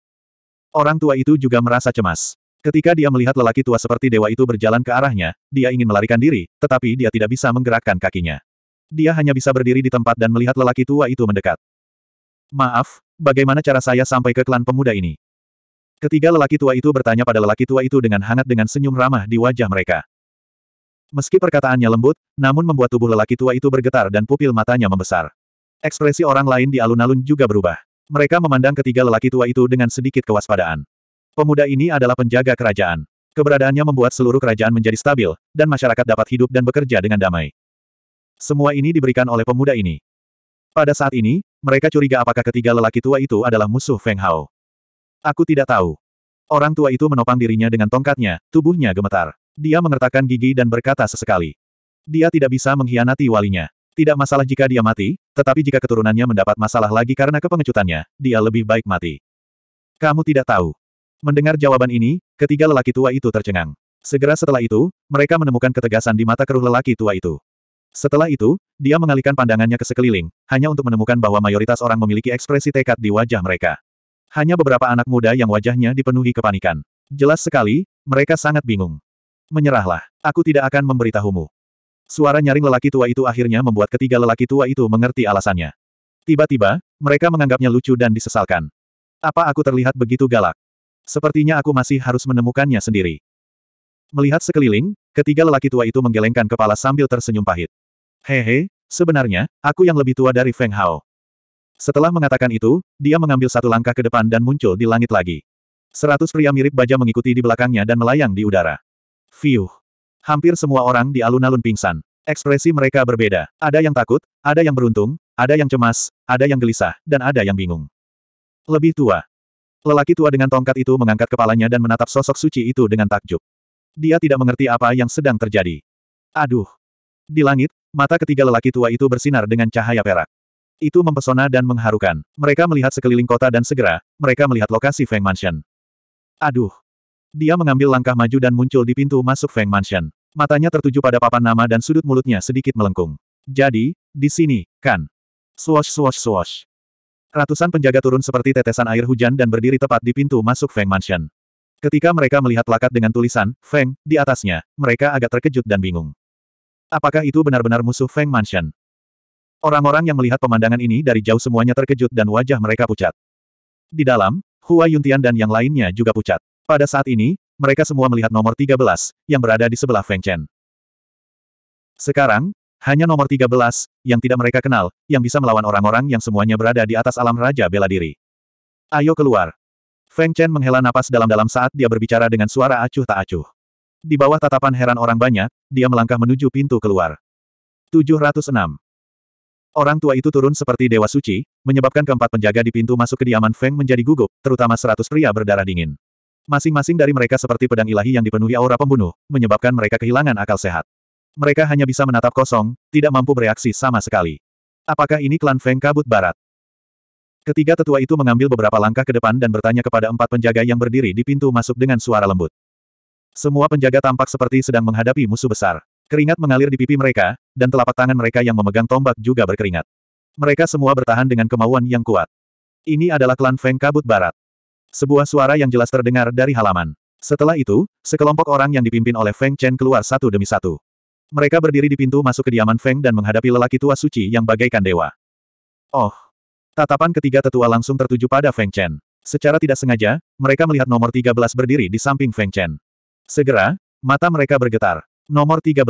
Orang tua itu juga merasa cemas. Ketika dia melihat lelaki tua seperti dewa itu berjalan ke arahnya, dia ingin melarikan diri, tetapi dia tidak bisa menggerakkan kakinya. Dia hanya bisa berdiri di tempat dan melihat lelaki tua itu mendekat. Maaf, bagaimana cara saya sampai ke klan pemuda ini? Ketiga lelaki tua itu bertanya pada lelaki tua itu dengan hangat dengan senyum ramah di wajah mereka. Meski perkataannya lembut, namun membuat tubuh lelaki tua itu bergetar dan pupil matanya membesar. Ekspresi orang lain di alun-alun juga berubah. Mereka memandang ketiga lelaki tua itu dengan sedikit kewaspadaan. Pemuda ini adalah penjaga kerajaan. Keberadaannya membuat seluruh kerajaan menjadi stabil, dan masyarakat dapat hidup dan bekerja dengan damai. Semua ini diberikan oleh pemuda ini. Pada saat ini, mereka curiga apakah ketiga lelaki tua itu adalah musuh Feng Hao. Aku tidak tahu. Orang tua itu menopang dirinya dengan tongkatnya, tubuhnya gemetar. Dia mengertakkan gigi dan berkata sesekali. Dia tidak bisa mengkhianati walinya. Tidak masalah jika dia mati, tetapi jika keturunannya mendapat masalah lagi karena kepengecutannya, dia lebih baik mati. Kamu tidak tahu. Mendengar jawaban ini, ketiga lelaki tua itu tercengang. Segera setelah itu, mereka menemukan ketegasan di mata keruh lelaki tua itu. Setelah itu, dia mengalihkan pandangannya ke sekeliling, hanya untuk menemukan bahwa mayoritas orang memiliki ekspresi tekad di wajah mereka. Hanya beberapa anak muda yang wajahnya dipenuhi kepanikan. Jelas sekali, mereka sangat bingung. Menyerahlah, aku tidak akan memberitahumu. Suara nyaring lelaki tua itu akhirnya membuat ketiga lelaki tua itu mengerti alasannya. Tiba-tiba, mereka menganggapnya lucu dan disesalkan. Apa aku terlihat begitu galak? Sepertinya aku masih harus menemukannya sendiri. Melihat sekeliling, ketiga lelaki tua itu menggelengkan kepala sambil tersenyum pahit. Hehe, sebenarnya, aku yang lebih tua dari Feng Hao. Setelah mengatakan itu, dia mengambil satu langkah ke depan dan muncul di langit lagi. Seratus pria mirip baja mengikuti di belakangnya dan melayang di udara. Fiuh. Hampir semua orang di alun-alun pingsan. Ekspresi mereka berbeda. Ada yang takut, ada yang beruntung, ada yang cemas, ada yang gelisah, dan ada yang bingung. Lebih tua. Lelaki tua dengan tongkat itu mengangkat kepalanya dan menatap sosok suci itu dengan takjub. Dia tidak mengerti apa yang sedang terjadi. Aduh. Di langit, Mata ketiga lelaki tua itu bersinar dengan cahaya perak. Itu mempesona dan mengharukan. Mereka melihat sekeliling kota dan segera, mereka melihat lokasi Feng Mansion. Aduh. Dia mengambil langkah maju dan muncul di pintu masuk Feng Mansion. Matanya tertuju pada papan nama dan sudut mulutnya sedikit melengkung. Jadi, di sini, kan? Swash swash swash. Ratusan penjaga turun seperti tetesan air hujan dan berdiri tepat di pintu masuk Feng Mansion. Ketika mereka melihat plakat dengan tulisan, Feng, di atasnya, mereka agak terkejut dan bingung. Apakah itu benar-benar musuh Feng Mansion? Orang-orang yang melihat pemandangan ini dari jauh semuanya terkejut dan wajah mereka pucat. Di dalam, Hua Yuntian dan yang lainnya juga pucat. Pada saat ini, mereka semua melihat nomor 13, yang berada di sebelah Feng Chen. Sekarang, hanya nomor 13, yang tidak mereka kenal, yang bisa melawan orang-orang yang semuanya berada di atas alam Raja Bela Diri. Ayo keluar. Feng Chen menghela napas dalam-dalam saat dia berbicara dengan suara acuh tak acuh. Di bawah tatapan heran orang banyak, dia melangkah menuju pintu keluar. 706. Orang tua itu turun seperti dewa suci, menyebabkan keempat penjaga di pintu masuk kediaman Feng menjadi gugup, terutama seratus pria berdarah dingin. Masing-masing dari mereka seperti pedang ilahi yang dipenuhi aura pembunuh, menyebabkan mereka kehilangan akal sehat. Mereka hanya bisa menatap kosong, tidak mampu bereaksi sama sekali. Apakah ini klan Feng Kabut Barat? Ketiga tetua itu mengambil beberapa langkah ke depan dan bertanya kepada empat penjaga yang berdiri di pintu masuk dengan suara lembut. Semua penjaga tampak seperti sedang menghadapi musuh besar. Keringat mengalir di pipi mereka, dan telapak tangan mereka yang memegang tombak juga berkeringat. Mereka semua bertahan dengan kemauan yang kuat. Ini adalah klan Feng Kabut Barat. Sebuah suara yang jelas terdengar dari halaman. Setelah itu, sekelompok orang yang dipimpin oleh Feng Chen keluar satu demi satu. Mereka berdiri di pintu masuk kediaman Feng dan menghadapi lelaki tua suci yang bagaikan dewa. Oh! Tatapan ketiga tetua langsung tertuju pada Feng Chen. Secara tidak sengaja, mereka melihat nomor 13 berdiri di samping Feng Chen. Segera, mata mereka bergetar. Nomor 13.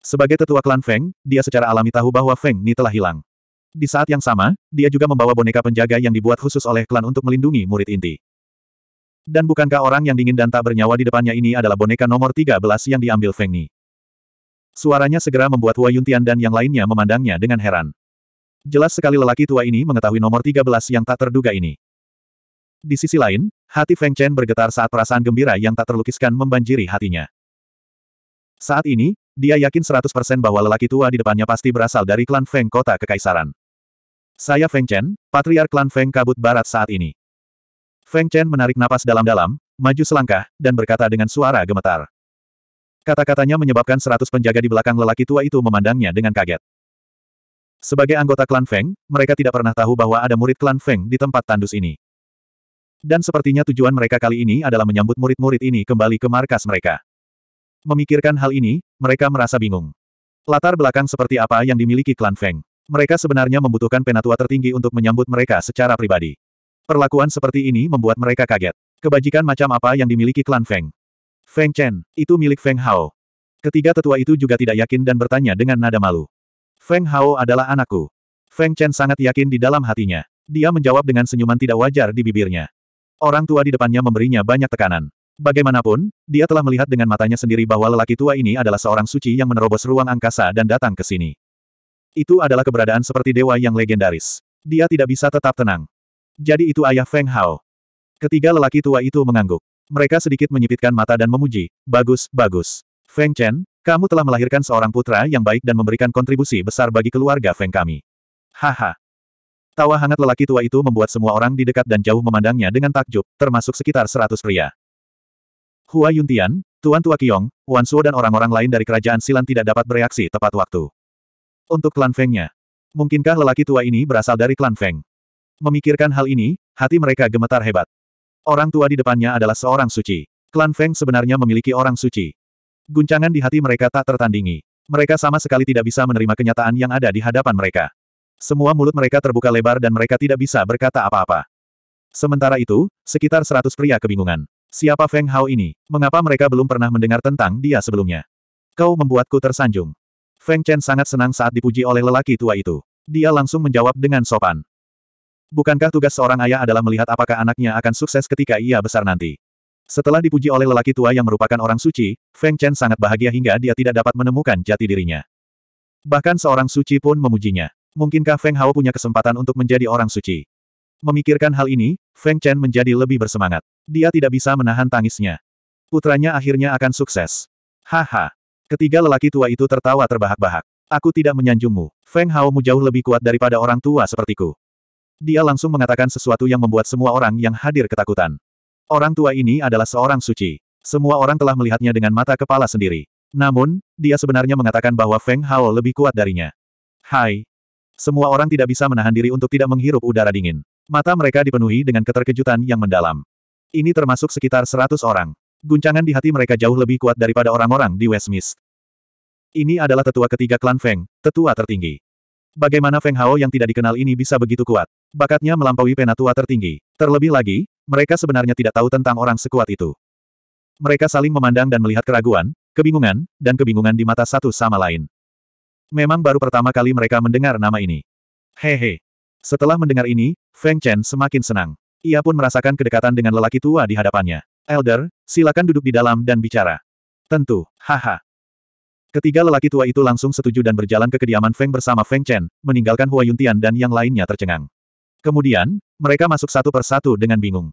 Sebagai tetua klan Feng, dia secara alami tahu bahwa Feng Ni telah hilang. Di saat yang sama, dia juga membawa boneka penjaga yang dibuat khusus oleh klan untuk melindungi murid inti. Dan bukankah orang yang dingin dan tak bernyawa di depannya ini adalah boneka nomor 13 yang diambil Feng Ni? Suaranya segera membuat Hua Yuntian dan yang lainnya memandangnya dengan heran. Jelas sekali lelaki tua ini mengetahui nomor 13 yang tak terduga ini. Di sisi lain, Hati Feng Chen bergetar saat perasaan gembira yang tak terlukiskan membanjiri hatinya. Saat ini, dia yakin 100% bahwa lelaki tua di depannya pasti berasal dari klan Feng kota Kekaisaran. Saya Feng Chen, patriark klan Feng Kabut Barat saat ini. Feng Chen menarik napas dalam-dalam, maju selangkah, dan berkata dengan suara gemetar. Kata-katanya menyebabkan 100 penjaga di belakang lelaki tua itu memandangnya dengan kaget. Sebagai anggota klan Feng, mereka tidak pernah tahu bahwa ada murid klan Feng di tempat tandus ini. Dan sepertinya tujuan mereka kali ini adalah menyambut murid-murid ini kembali ke markas mereka. Memikirkan hal ini, mereka merasa bingung. Latar belakang seperti apa yang dimiliki klan Feng. Mereka sebenarnya membutuhkan penatua tertinggi untuk menyambut mereka secara pribadi. Perlakuan seperti ini membuat mereka kaget. Kebajikan macam apa yang dimiliki klan Feng? Feng Chen, itu milik Feng Hao. Ketiga tetua itu juga tidak yakin dan bertanya dengan nada malu. Feng Hao adalah anakku. Feng Chen sangat yakin di dalam hatinya. Dia menjawab dengan senyuman tidak wajar di bibirnya. Orang tua di depannya memberinya banyak tekanan. Bagaimanapun, dia telah melihat dengan matanya sendiri bahwa lelaki tua ini adalah seorang suci yang menerobos ruang angkasa dan datang ke sini. Itu adalah keberadaan seperti dewa yang legendaris. Dia tidak bisa tetap tenang. Jadi itu ayah Feng Hao. Ketiga lelaki tua itu mengangguk. Mereka sedikit menyipitkan mata dan memuji, bagus, bagus. Feng Chen, kamu telah melahirkan seorang putra yang baik dan memberikan kontribusi besar bagi keluarga Feng kami. Haha, Tawa hangat lelaki tua itu membuat semua orang di dekat dan jauh memandangnya dengan takjub, termasuk sekitar seratus pria. Hua Yuntian, Tuan Tua Qiong, Wan Suo dan orang-orang lain dari kerajaan Silan tidak dapat bereaksi tepat waktu. Untuk klan Fengnya, mungkinkah lelaki tua ini berasal dari klan Feng? Memikirkan hal ini, hati mereka gemetar hebat. Orang tua di depannya adalah seorang suci. Klan Feng sebenarnya memiliki orang suci. Guncangan di hati mereka tak tertandingi. Mereka sama sekali tidak bisa menerima kenyataan yang ada di hadapan mereka. Semua mulut mereka terbuka lebar dan mereka tidak bisa berkata apa-apa. Sementara itu, sekitar seratus pria kebingungan. Siapa Feng Hao ini? Mengapa mereka belum pernah mendengar tentang dia sebelumnya? Kau membuatku tersanjung. Feng Chen sangat senang saat dipuji oleh lelaki tua itu. Dia langsung menjawab dengan sopan. Bukankah tugas seorang ayah adalah melihat apakah anaknya akan sukses ketika ia besar nanti? Setelah dipuji oleh lelaki tua yang merupakan orang suci, Feng Chen sangat bahagia hingga dia tidak dapat menemukan jati dirinya. Bahkan seorang suci pun memujinya. Mungkinkah Feng Hao punya kesempatan untuk menjadi orang suci? Memikirkan hal ini, Feng Chen menjadi lebih bersemangat. Dia tidak bisa menahan tangisnya. Putranya akhirnya akan sukses. Haha. Ketiga lelaki tua itu tertawa terbahak-bahak. Aku tidak menyanjungmu. Feng Hao mu jauh lebih kuat daripada orang tua sepertiku. Dia langsung mengatakan sesuatu yang membuat semua orang yang hadir ketakutan. Orang tua ini adalah seorang suci. Semua orang telah melihatnya dengan mata kepala sendiri. Namun, dia sebenarnya mengatakan bahwa Feng Hao lebih kuat darinya. Hai, semua orang tidak bisa menahan diri untuk tidak menghirup udara dingin. Mata mereka dipenuhi dengan keterkejutan yang mendalam. Ini termasuk sekitar seratus orang. Guncangan di hati mereka jauh lebih kuat daripada orang-orang di Westmist. Ini adalah tetua ketiga klan Feng, tetua tertinggi. Bagaimana Feng Hao yang tidak dikenal ini bisa begitu kuat? Bakatnya melampaui penatua tertinggi. Terlebih lagi, mereka sebenarnya tidak tahu tentang orang sekuat itu. Mereka saling memandang dan melihat keraguan, kebingungan, dan kebingungan di mata satu sama lain. Memang baru pertama kali mereka mendengar nama ini. Hehe. Setelah mendengar ini, Feng Chen semakin senang. Ia pun merasakan kedekatan dengan lelaki tua di hadapannya. Elder, silakan duduk di dalam dan bicara. Tentu, haha. Ketiga lelaki tua itu langsung setuju dan berjalan ke kediaman Feng bersama Feng Chen, meninggalkan Hua Yuntian dan yang lainnya tercengang. Kemudian, mereka masuk satu persatu dengan bingung.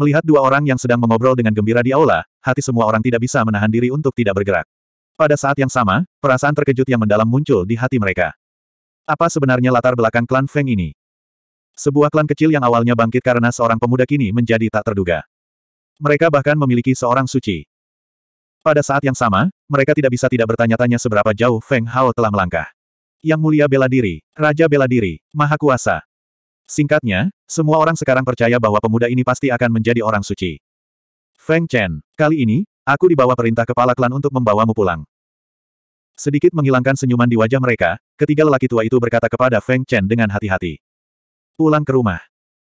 Melihat dua orang yang sedang mengobrol dengan gembira di aula, hati semua orang tidak bisa menahan diri untuk tidak bergerak. Pada saat yang sama, perasaan terkejut yang mendalam muncul di hati mereka. Apa sebenarnya latar belakang klan Feng ini? Sebuah klan kecil yang awalnya bangkit karena seorang pemuda kini menjadi tak terduga. Mereka bahkan memiliki seorang suci. Pada saat yang sama, mereka tidak bisa tidak bertanya-tanya seberapa jauh Feng Hao telah melangkah. Yang mulia bela diri, Raja bela diri, Maha Kuasa. Singkatnya, semua orang sekarang percaya bahwa pemuda ini pasti akan menjadi orang suci. Feng Chen, kali ini, Aku dibawa perintah kepala klan untuk membawamu pulang. Sedikit menghilangkan senyuman di wajah mereka, ketiga lelaki tua itu berkata kepada Feng Chen dengan hati-hati. Pulang ke rumah.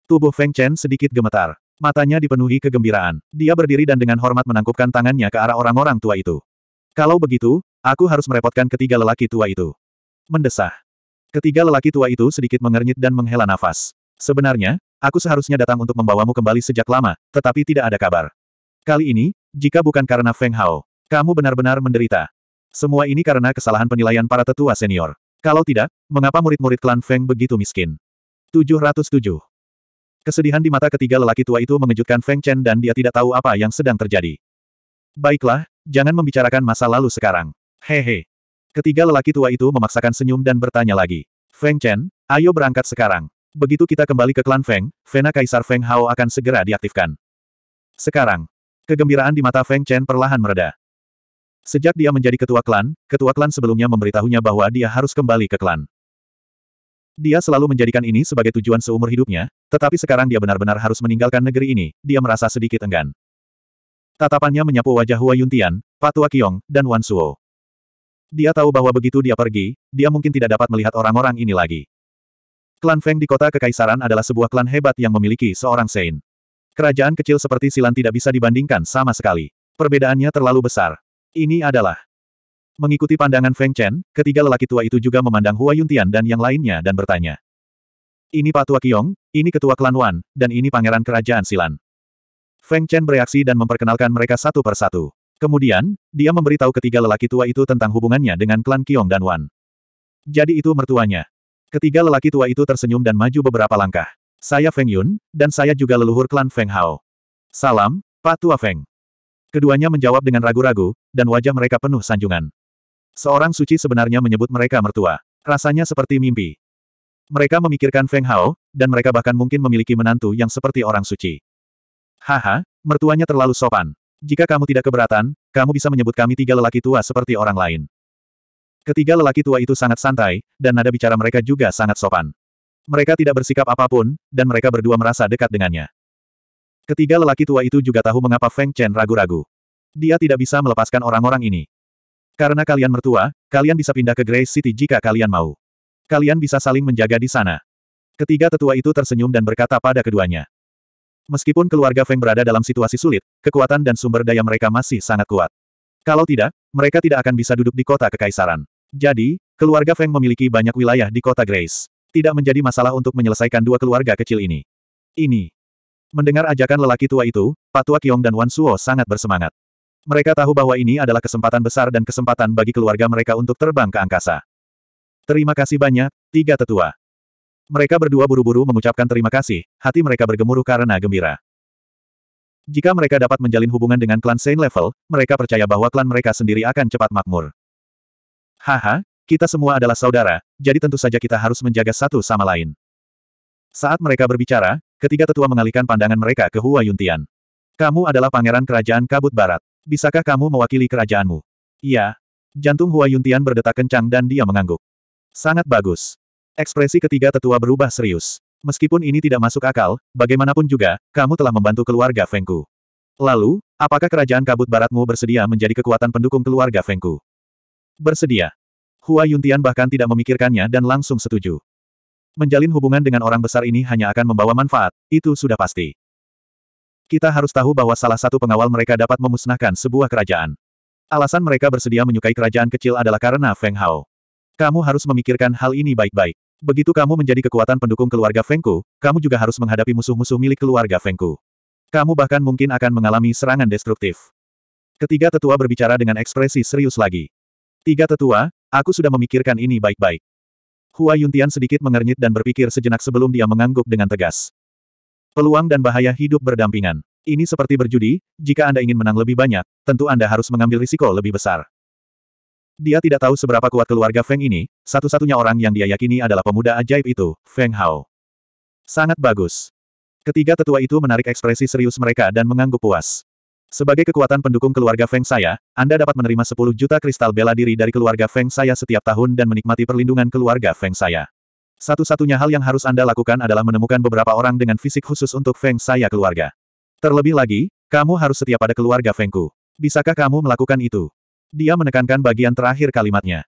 Tubuh Feng Chen sedikit gemetar. Matanya dipenuhi kegembiraan. Dia berdiri dan dengan hormat menangkupkan tangannya ke arah orang-orang tua itu. Kalau begitu, aku harus merepotkan ketiga lelaki tua itu. Mendesah. Ketiga lelaki tua itu sedikit mengernyit dan menghela nafas. Sebenarnya, aku seharusnya datang untuk membawamu kembali sejak lama, tetapi tidak ada kabar. Kali ini, jika bukan karena Feng Hao, kamu benar-benar menderita. Semua ini karena kesalahan penilaian para tetua senior. Kalau tidak, mengapa murid-murid klan Feng begitu miskin? 707. Kesedihan di mata ketiga lelaki tua itu mengejutkan Feng Chen dan dia tidak tahu apa yang sedang terjadi. Baiklah, jangan membicarakan masa lalu sekarang. Hehe. Ketiga lelaki tua itu memaksakan senyum dan bertanya lagi. Feng Chen, ayo berangkat sekarang. Begitu kita kembali ke klan Feng, Vena Kaisar Feng Hao akan segera diaktifkan. Sekarang, Kegembiraan di mata Feng Chen perlahan mereda. Sejak dia menjadi ketua klan, ketua klan sebelumnya memberitahunya bahwa dia harus kembali ke klan. Dia selalu menjadikan ini sebagai tujuan seumur hidupnya, tetapi sekarang dia benar-benar harus meninggalkan negeri ini, dia merasa sedikit enggan. Tatapannya menyapu wajah Hua Yuntian, Patua Qiong, dan Wan Suo. Dia tahu bahwa begitu dia pergi, dia mungkin tidak dapat melihat orang-orang ini lagi. Klan Feng di kota Kekaisaran adalah sebuah klan hebat yang memiliki seorang Sein. Kerajaan kecil seperti Silan tidak bisa dibandingkan sama sekali. Perbedaannya terlalu besar. Ini adalah Mengikuti pandangan Feng Chen, ketiga lelaki tua itu juga memandang Hua Yuntian dan yang lainnya dan bertanya. Ini Patua Kiong, ini Ketua Klan Wan, dan ini Pangeran Kerajaan Silan. Feng Chen bereaksi dan memperkenalkan mereka satu per satu. Kemudian, dia memberitahu ketiga lelaki tua itu tentang hubungannya dengan klan Kiong dan Wan. Jadi itu mertuanya. Ketiga lelaki tua itu tersenyum dan maju beberapa langkah. Saya Feng Yun, dan saya juga leluhur klan Feng Hao. Salam, Pak Tua Feng. Keduanya menjawab dengan ragu-ragu, dan wajah mereka penuh sanjungan. Seorang suci sebenarnya menyebut mereka mertua. Rasanya seperti mimpi. Mereka memikirkan Feng Hao, dan mereka bahkan mungkin memiliki menantu yang seperti orang suci. Haha, mertuanya terlalu sopan. Jika kamu tidak keberatan, kamu bisa menyebut kami tiga lelaki tua seperti orang lain. Ketiga lelaki tua itu sangat santai, dan nada bicara mereka juga sangat sopan. Mereka tidak bersikap apapun, dan mereka berdua merasa dekat dengannya. Ketiga lelaki tua itu juga tahu mengapa Feng Chen ragu-ragu. Dia tidak bisa melepaskan orang-orang ini. Karena kalian mertua, kalian bisa pindah ke Grace City jika kalian mau. Kalian bisa saling menjaga di sana. Ketiga tetua itu tersenyum dan berkata pada keduanya. Meskipun keluarga Feng berada dalam situasi sulit, kekuatan dan sumber daya mereka masih sangat kuat. Kalau tidak, mereka tidak akan bisa duduk di kota kekaisaran. Jadi, keluarga Feng memiliki banyak wilayah di kota Grace. Tidak menjadi masalah untuk menyelesaikan dua keluarga kecil ini. Ini. Mendengar ajakan lelaki tua itu, Patua Kiong dan Wan Suo sangat bersemangat. Mereka tahu bahwa ini adalah kesempatan besar dan kesempatan bagi keluarga mereka untuk terbang ke angkasa. Terima kasih banyak, tiga tetua. Mereka berdua buru-buru mengucapkan terima kasih, hati mereka bergemuruh karena gembira. Jika mereka dapat menjalin hubungan dengan klan Saint Level, mereka percaya bahwa klan mereka sendiri akan cepat makmur. Haha, kita semua adalah saudara, jadi tentu saja kita harus menjaga satu sama lain. Saat mereka berbicara, ketiga tetua mengalihkan pandangan mereka ke Hua Yuntian. Kamu adalah pangeran kerajaan Kabut Barat. Bisakah kamu mewakili kerajaanmu? Iya. Jantung Hua Yuntian berdetak kencang dan dia mengangguk. Sangat bagus. Ekspresi ketiga tetua berubah serius. Meskipun ini tidak masuk akal, bagaimanapun juga, kamu telah membantu keluarga Fengku. Lalu, apakah kerajaan kabut baratmu bersedia menjadi kekuatan pendukung keluarga Fengku? Bersedia. Hua Yuntian bahkan tidak memikirkannya dan langsung setuju. Menjalin hubungan dengan orang besar ini hanya akan membawa manfaat, itu sudah pasti. Kita harus tahu bahwa salah satu pengawal mereka dapat memusnahkan sebuah kerajaan. Alasan mereka bersedia menyukai kerajaan kecil adalah karena Feng Hao. Kamu harus memikirkan hal ini baik-baik. Begitu kamu menjadi kekuatan pendukung keluarga Fengku, kamu juga harus menghadapi musuh-musuh milik keluarga Fengku. Kamu bahkan mungkin akan mengalami serangan destruktif. Ketiga tetua berbicara dengan ekspresi serius lagi. Tiga tetua, Aku sudah memikirkan ini baik-baik. Hua Yuntian sedikit mengernyit dan berpikir sejenak sebelum dia mengangguk dengan tegas. Peluang dan bahaya hidup berdampingan. Ini seperti berjudi, jika Anda ingin menang lebih banyak, tentu Anda harus mengambil risiko lebih besar. Dia tidak tahu seberapa kuat keluarga Feng ini, satu-satunya orang yang dia yakini adalah pemuda ajaib itu, Feng Hao. Sangat bagus. Ketiga tetua itu menarik ekspresi serius mereka dan mengangguk puas. Sebagai kekuatan pendukung keluarga Feng saya, Anda dapat menerima 10 juta kristal bela diri dari keluarga Feng saya setiap tahun dan menikmati perlindungan keluarga Feng saya. Satu-satunya hal yang harus Anda lakukan adalah menemukan beberapa orang dengan fisik khusus untuk Feng saya keluarga. Terlebih lagi, kamu harus setia pada keluarga Fengku. Bisakah kamu melakukan itu? Dia menekankan bagian terakhir kalimatnya.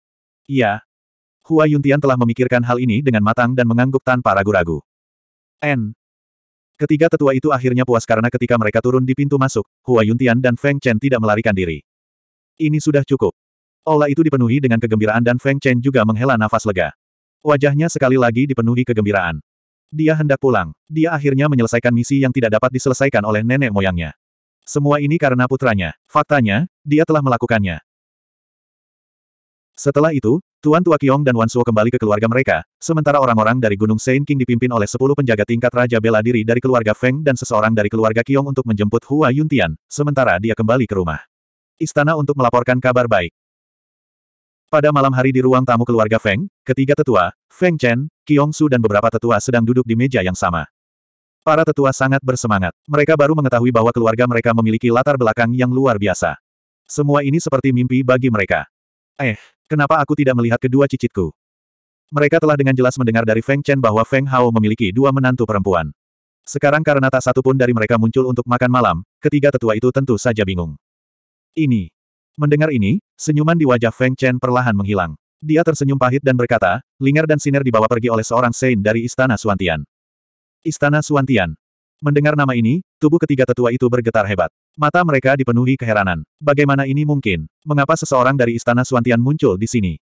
Iya. Hua Yuntian telah memikirkan hal ini dengan matang dan mengangguk tanpa ragu-ragu. N. Ketiga tetua itu akhirnya puas karena ketika mereka turun di pintu masuk, Hua Yuntian dan Feng Chen tidak melarikan diri. Ini sudah cukup. Ola itu dipenuhi dengan kegembiraan dan Feng Chen juga menghela nafas lega. Wajahnya sekali lagi dipenuhi kegembiraan. Dia hendak pulang. Dia akhirnya menyelesaikan misi yang tidak dapat diselesaikan oleh nenek moyangnya. Semua ini karena putranya. Faktanya, dia telah melakukannya. Setelah itu, Tuan Tua Kiong dan Wan Suo kembali ke keluarga mereka, sementara orang-orang dari Gunung Sein King dipimpin oleh sepuluh penjaga tingkat Raja Bela Diri dari keluarga Feng dan seseorang dari keluarga Kiong untuk menjemput Hua Yuntian, sementara dia kembali ke rumah. Istana untuk melaporkan kabar baik. Pada malam hari di ruang tamu keluarga Feng, ketiga tetua, Feng Chen, Kiong Su dan beberapa tetua sedang duduk di meja yang sama. Para tetua sangat bersemangat. Mereka baru mengetahui bahwa keluarga mereka memiliki latar belakang yang luar biasa. Semua ini seperti mimpi bagi mereka. Eh, Kenapa aku tidak melihat kedua cicitku? Mereka telah dengan jelas mendengar dari Feng Chen bahwa Feng Hao memiliki dua menantu perempuan. Sekarang karena tak satu pun dari mereka muncul untuk makan malam, ketiga tetua itu tentu saja bingung. Ini. Mendengar ini, senyuman di wajah Feng Chen perlahan menghilang. Dia tersenyum pahit dan berkata, Linger dan Siner dibawa pergi oleh seorang Sein dari Istana Suantian. Istana Suantian. Mendengar nama ini, tubuh ketiga tetua itu bergetar hebat. Mata mereka dipenuhi keheranan. Bagaimana ini mungkin? Mengapa seseorang dari Istana Suantian muncul di sini?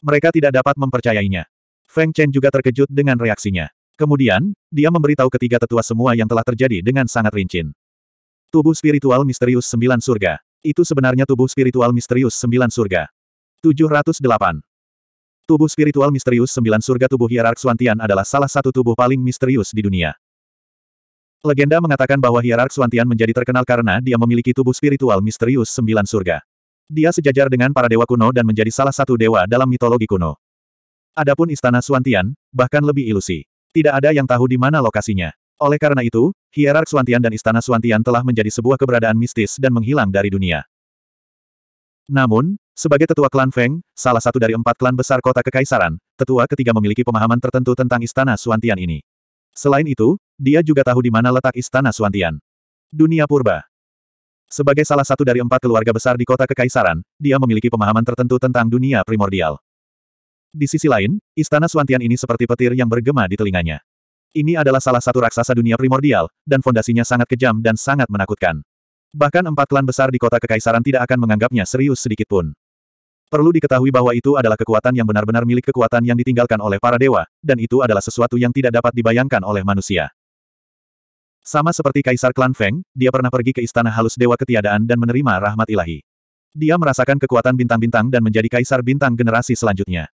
Mereka tidak dapat mempercayainya. Feng Chen juga terkejut dengan reaksinya. Kemudian, dia memberitahu ketiga tetua semua yang telah terjadi dengan sangat rinci. Tubuh spiritual misterius sembilan surga. Itu sebenarnya tubuh spiritual misterius sembilan surga. 708. Tubuh spiritual misterius sembilan surga tubuh hierark Suantian adalah salah satu tubuh paling misterius di dunia. Legenda mengatakan bahwa Hierark Suantian menjadi terkenal karena dia memiliki tubuh spiritual misterius sembilan surga. Dia sejajar dengan para dewa kuno dan menjadi salah satu dewa dalam mitologi kuno. Adapun istana Suantian, bahkan lebih ilusi. Tidak ada yang tahu di mana lokasinya. Oleh karena itu, Hierark Suantian dan istana Suantian telah menjadi sebuah keberadaan mistis dan menghilang dari dunia. Namun, sebagai tetua klan Feng, salah satu dari empat klan besar kota kekaisaran, tetua ketiga memiliki pemahaman tertentu tentang istana Suantian ini. Selain itu, dia juga tahu di mana letak istana Suantian. Dunia Purba Sebagai salah satu dari empat keluarga besar di kota Kekaisaran, dia memiliki pemahaman tertentu tentang dunia primordial. Di sisi lain, istana Suantian ini seperti petir yang bergema di telinganya. Ini adalah salah satu raksasa dunia primordial, dan fondasinya sangat kejam dan sangat menakutkan. Bahkan empat klan besar di kota Kekaisaran tidak akan menganggapnya serius sedikitpun. Perlu diketahui bahwa itu adalah kekuatan yang benar-benar milik kekuatan yang ditinggalkan oleh para dewa, dan itu adalah sesuatu yang tidak dapat dibayangkan oleh manusia. Sama seperti Kaisar Klan Feng, dia pernah pergi ke istana halus dewa ketiadaan dan menerima rahmat ilahi. Dia merasakan kekuatan bintang-bintang dan menjadi kaisar bintang generasi selanjutnya.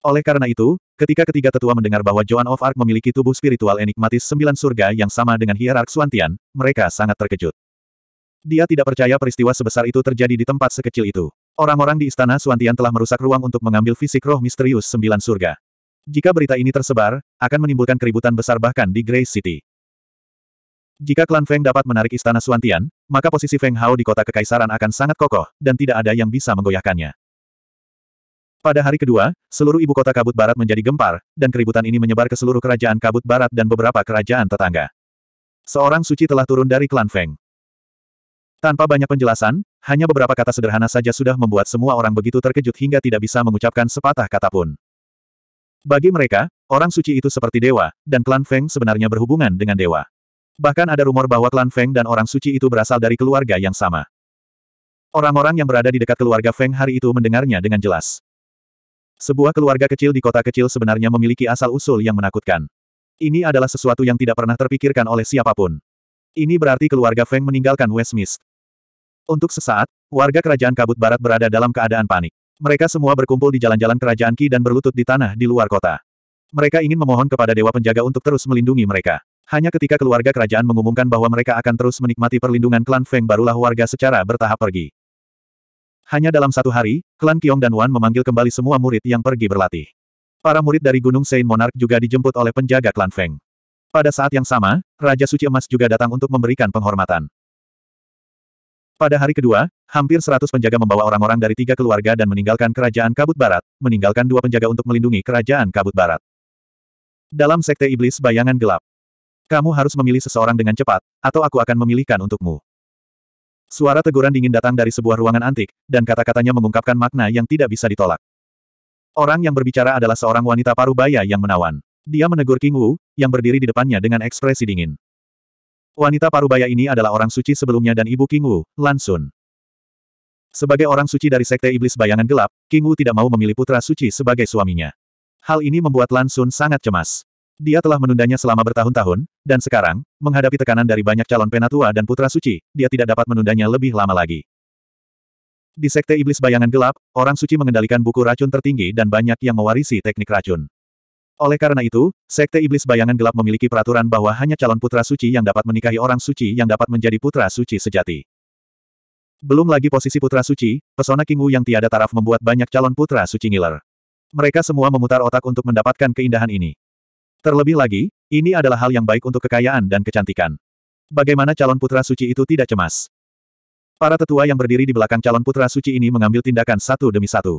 Oleh karena itu, ketika ketiga tetua mendengar bahwa Joan of Arc memiliki tubuh spiritual enigmatis sembilan surga yang sama dengan Hierarch suantian, mereka sangat terkejut. Dia tidak percaya peristiwa sebesar itu terjadi di tempat sekecil itu. Orang-orang di istana Suantian telah merusak ruang untuk mengambil fisik roh misterius sembilan surga. Jika berita ini tersebar, akan menimbulkan keributan besar bahkan di Grey City. Jika klan Feng dapat menarik istana Suantian, maka posisi Feng Hao di kota kekaisaran akan sangat kokoh, dan tidak ada yang bisa menggoyahkannya. Pada hari kedua, seluruh ibu kota Kabut Barat menjadi gempar, dan keributan ini menyebar ke seluruh kerajaan Kabut Barat dan beberapa kerajaan tetangga. Seorang suci telah turun dari klan Feng. Tanpa banyak penjelasan, hanya beberapa kata sederhana saja sudah membuat semua orang begitu terkejut hingga tidak bisa mengucapkan sepatah kata pun. Bagi mereka, orang suci itu seperti dewa, dan klan Feng sebenarnya berhubungan dengan dewa. Bahkan ada rumor bahwa klan Feng dan orang suci itu berasal dari keluarga yang sama. Orang-orang yang berada di dekat keluarga Feng hari itu mendengarnya dengan jelas. Sebuah keluarga kecil di kota kecil sebenarnya memiliki asal-usul yang menakutkan. Ini adalah sesuatu yang tidak pernah terpikirkan oleh siapapun. Ini berarti keluarga Feng meninggalkan Westmist. Untuk sesaat, warga kerajaan Kabut Barat berada dalam keadaan panik. Mereka semua berkumpul di jalan-jalan kerajaan Ki dan berlutut di tanah di luar kota. Mereka ingin memohon kepada Dewa Penjaga untuk terus melindungi mereka. Hanya ketika keluarga kerajaan mengumumkan bahwa mereka akan terus menikmati perlindungan klan Feng barulah warga secara bertahap pergi. Hanya dalam satu hari, klan Kiong dan Wan memanggil kembali semua murid yang pergi berlatih. Para murid dari Gunung Sein Monarch juga dijemput oleh penjaga klan Feng. Pada saat yang sama, Raja Suci Emas juga datang untuk memberikan penghormatan. Pada hari kedua, hampir seratus penjaga membawa orang-orang dari tiga keluarga dan meninggalkan kerajaan kabut barat, meninggalkan dua penjaga untuk melindungi kerajaan kabut barat. Dalam sekte iblis bayangan gelap. Kamu harus memilih seseorang dengan cepat, atau aku akan memilihkan untukmu. Suara teguran dingin datang dari sebuah ruangan antik, dan kata-katanya mengungkapkan makna yang tidak bisa ditolak. Orang yang berbicara adalah seorang wanita parubaya yang menawan. Dia menegur King Wu, yang berdiri di depannya dengan ekspresi dingin. Wanita parubaya ini adalah orang suci sebelumnya dan ibu King Wu, Lan Sun. Sebagai orang suci dari Sekte Iblis Bayangan Gelap, King Wu tidak mau memilih putra suci sebagai suaminya. Hal ini membuat Lan Sun sangat cemas. Dia telah menundanya selama bertahun-tahun, dan sekarang, menghadapi tekanan dari banyak calon penatua dan putra suci, dia tidak dapat menundanya lebih lama lagi. Di Sekte Iblis Bayangan Gelap, orang suci mengendalikan buku racun tertinggi dan banyak yang mewarisi teknik racun. Oleh karena itu, Sekte Iblis Bayangan Gelap memiliki peraturan bahwa hanya calon putra suci yang dapat menikahi orang suci yang dapat menjadi putra suci sejati. Belum lagi posisi putra suci, pesona King Wu yang tiada taraf membuat banyak calon putra suci ngiler. Mereka semua memutar otak untuk mendapatkan keindahan ini. Terlebih lagi, ini adalah hal yang baik untuk kekayaan dan kecantikan. Bagaimana calon putra suci itu tidak cemas? Para tetua yang berdiri di belakang calon putra suci ini mengambil tindakan satu demi satu.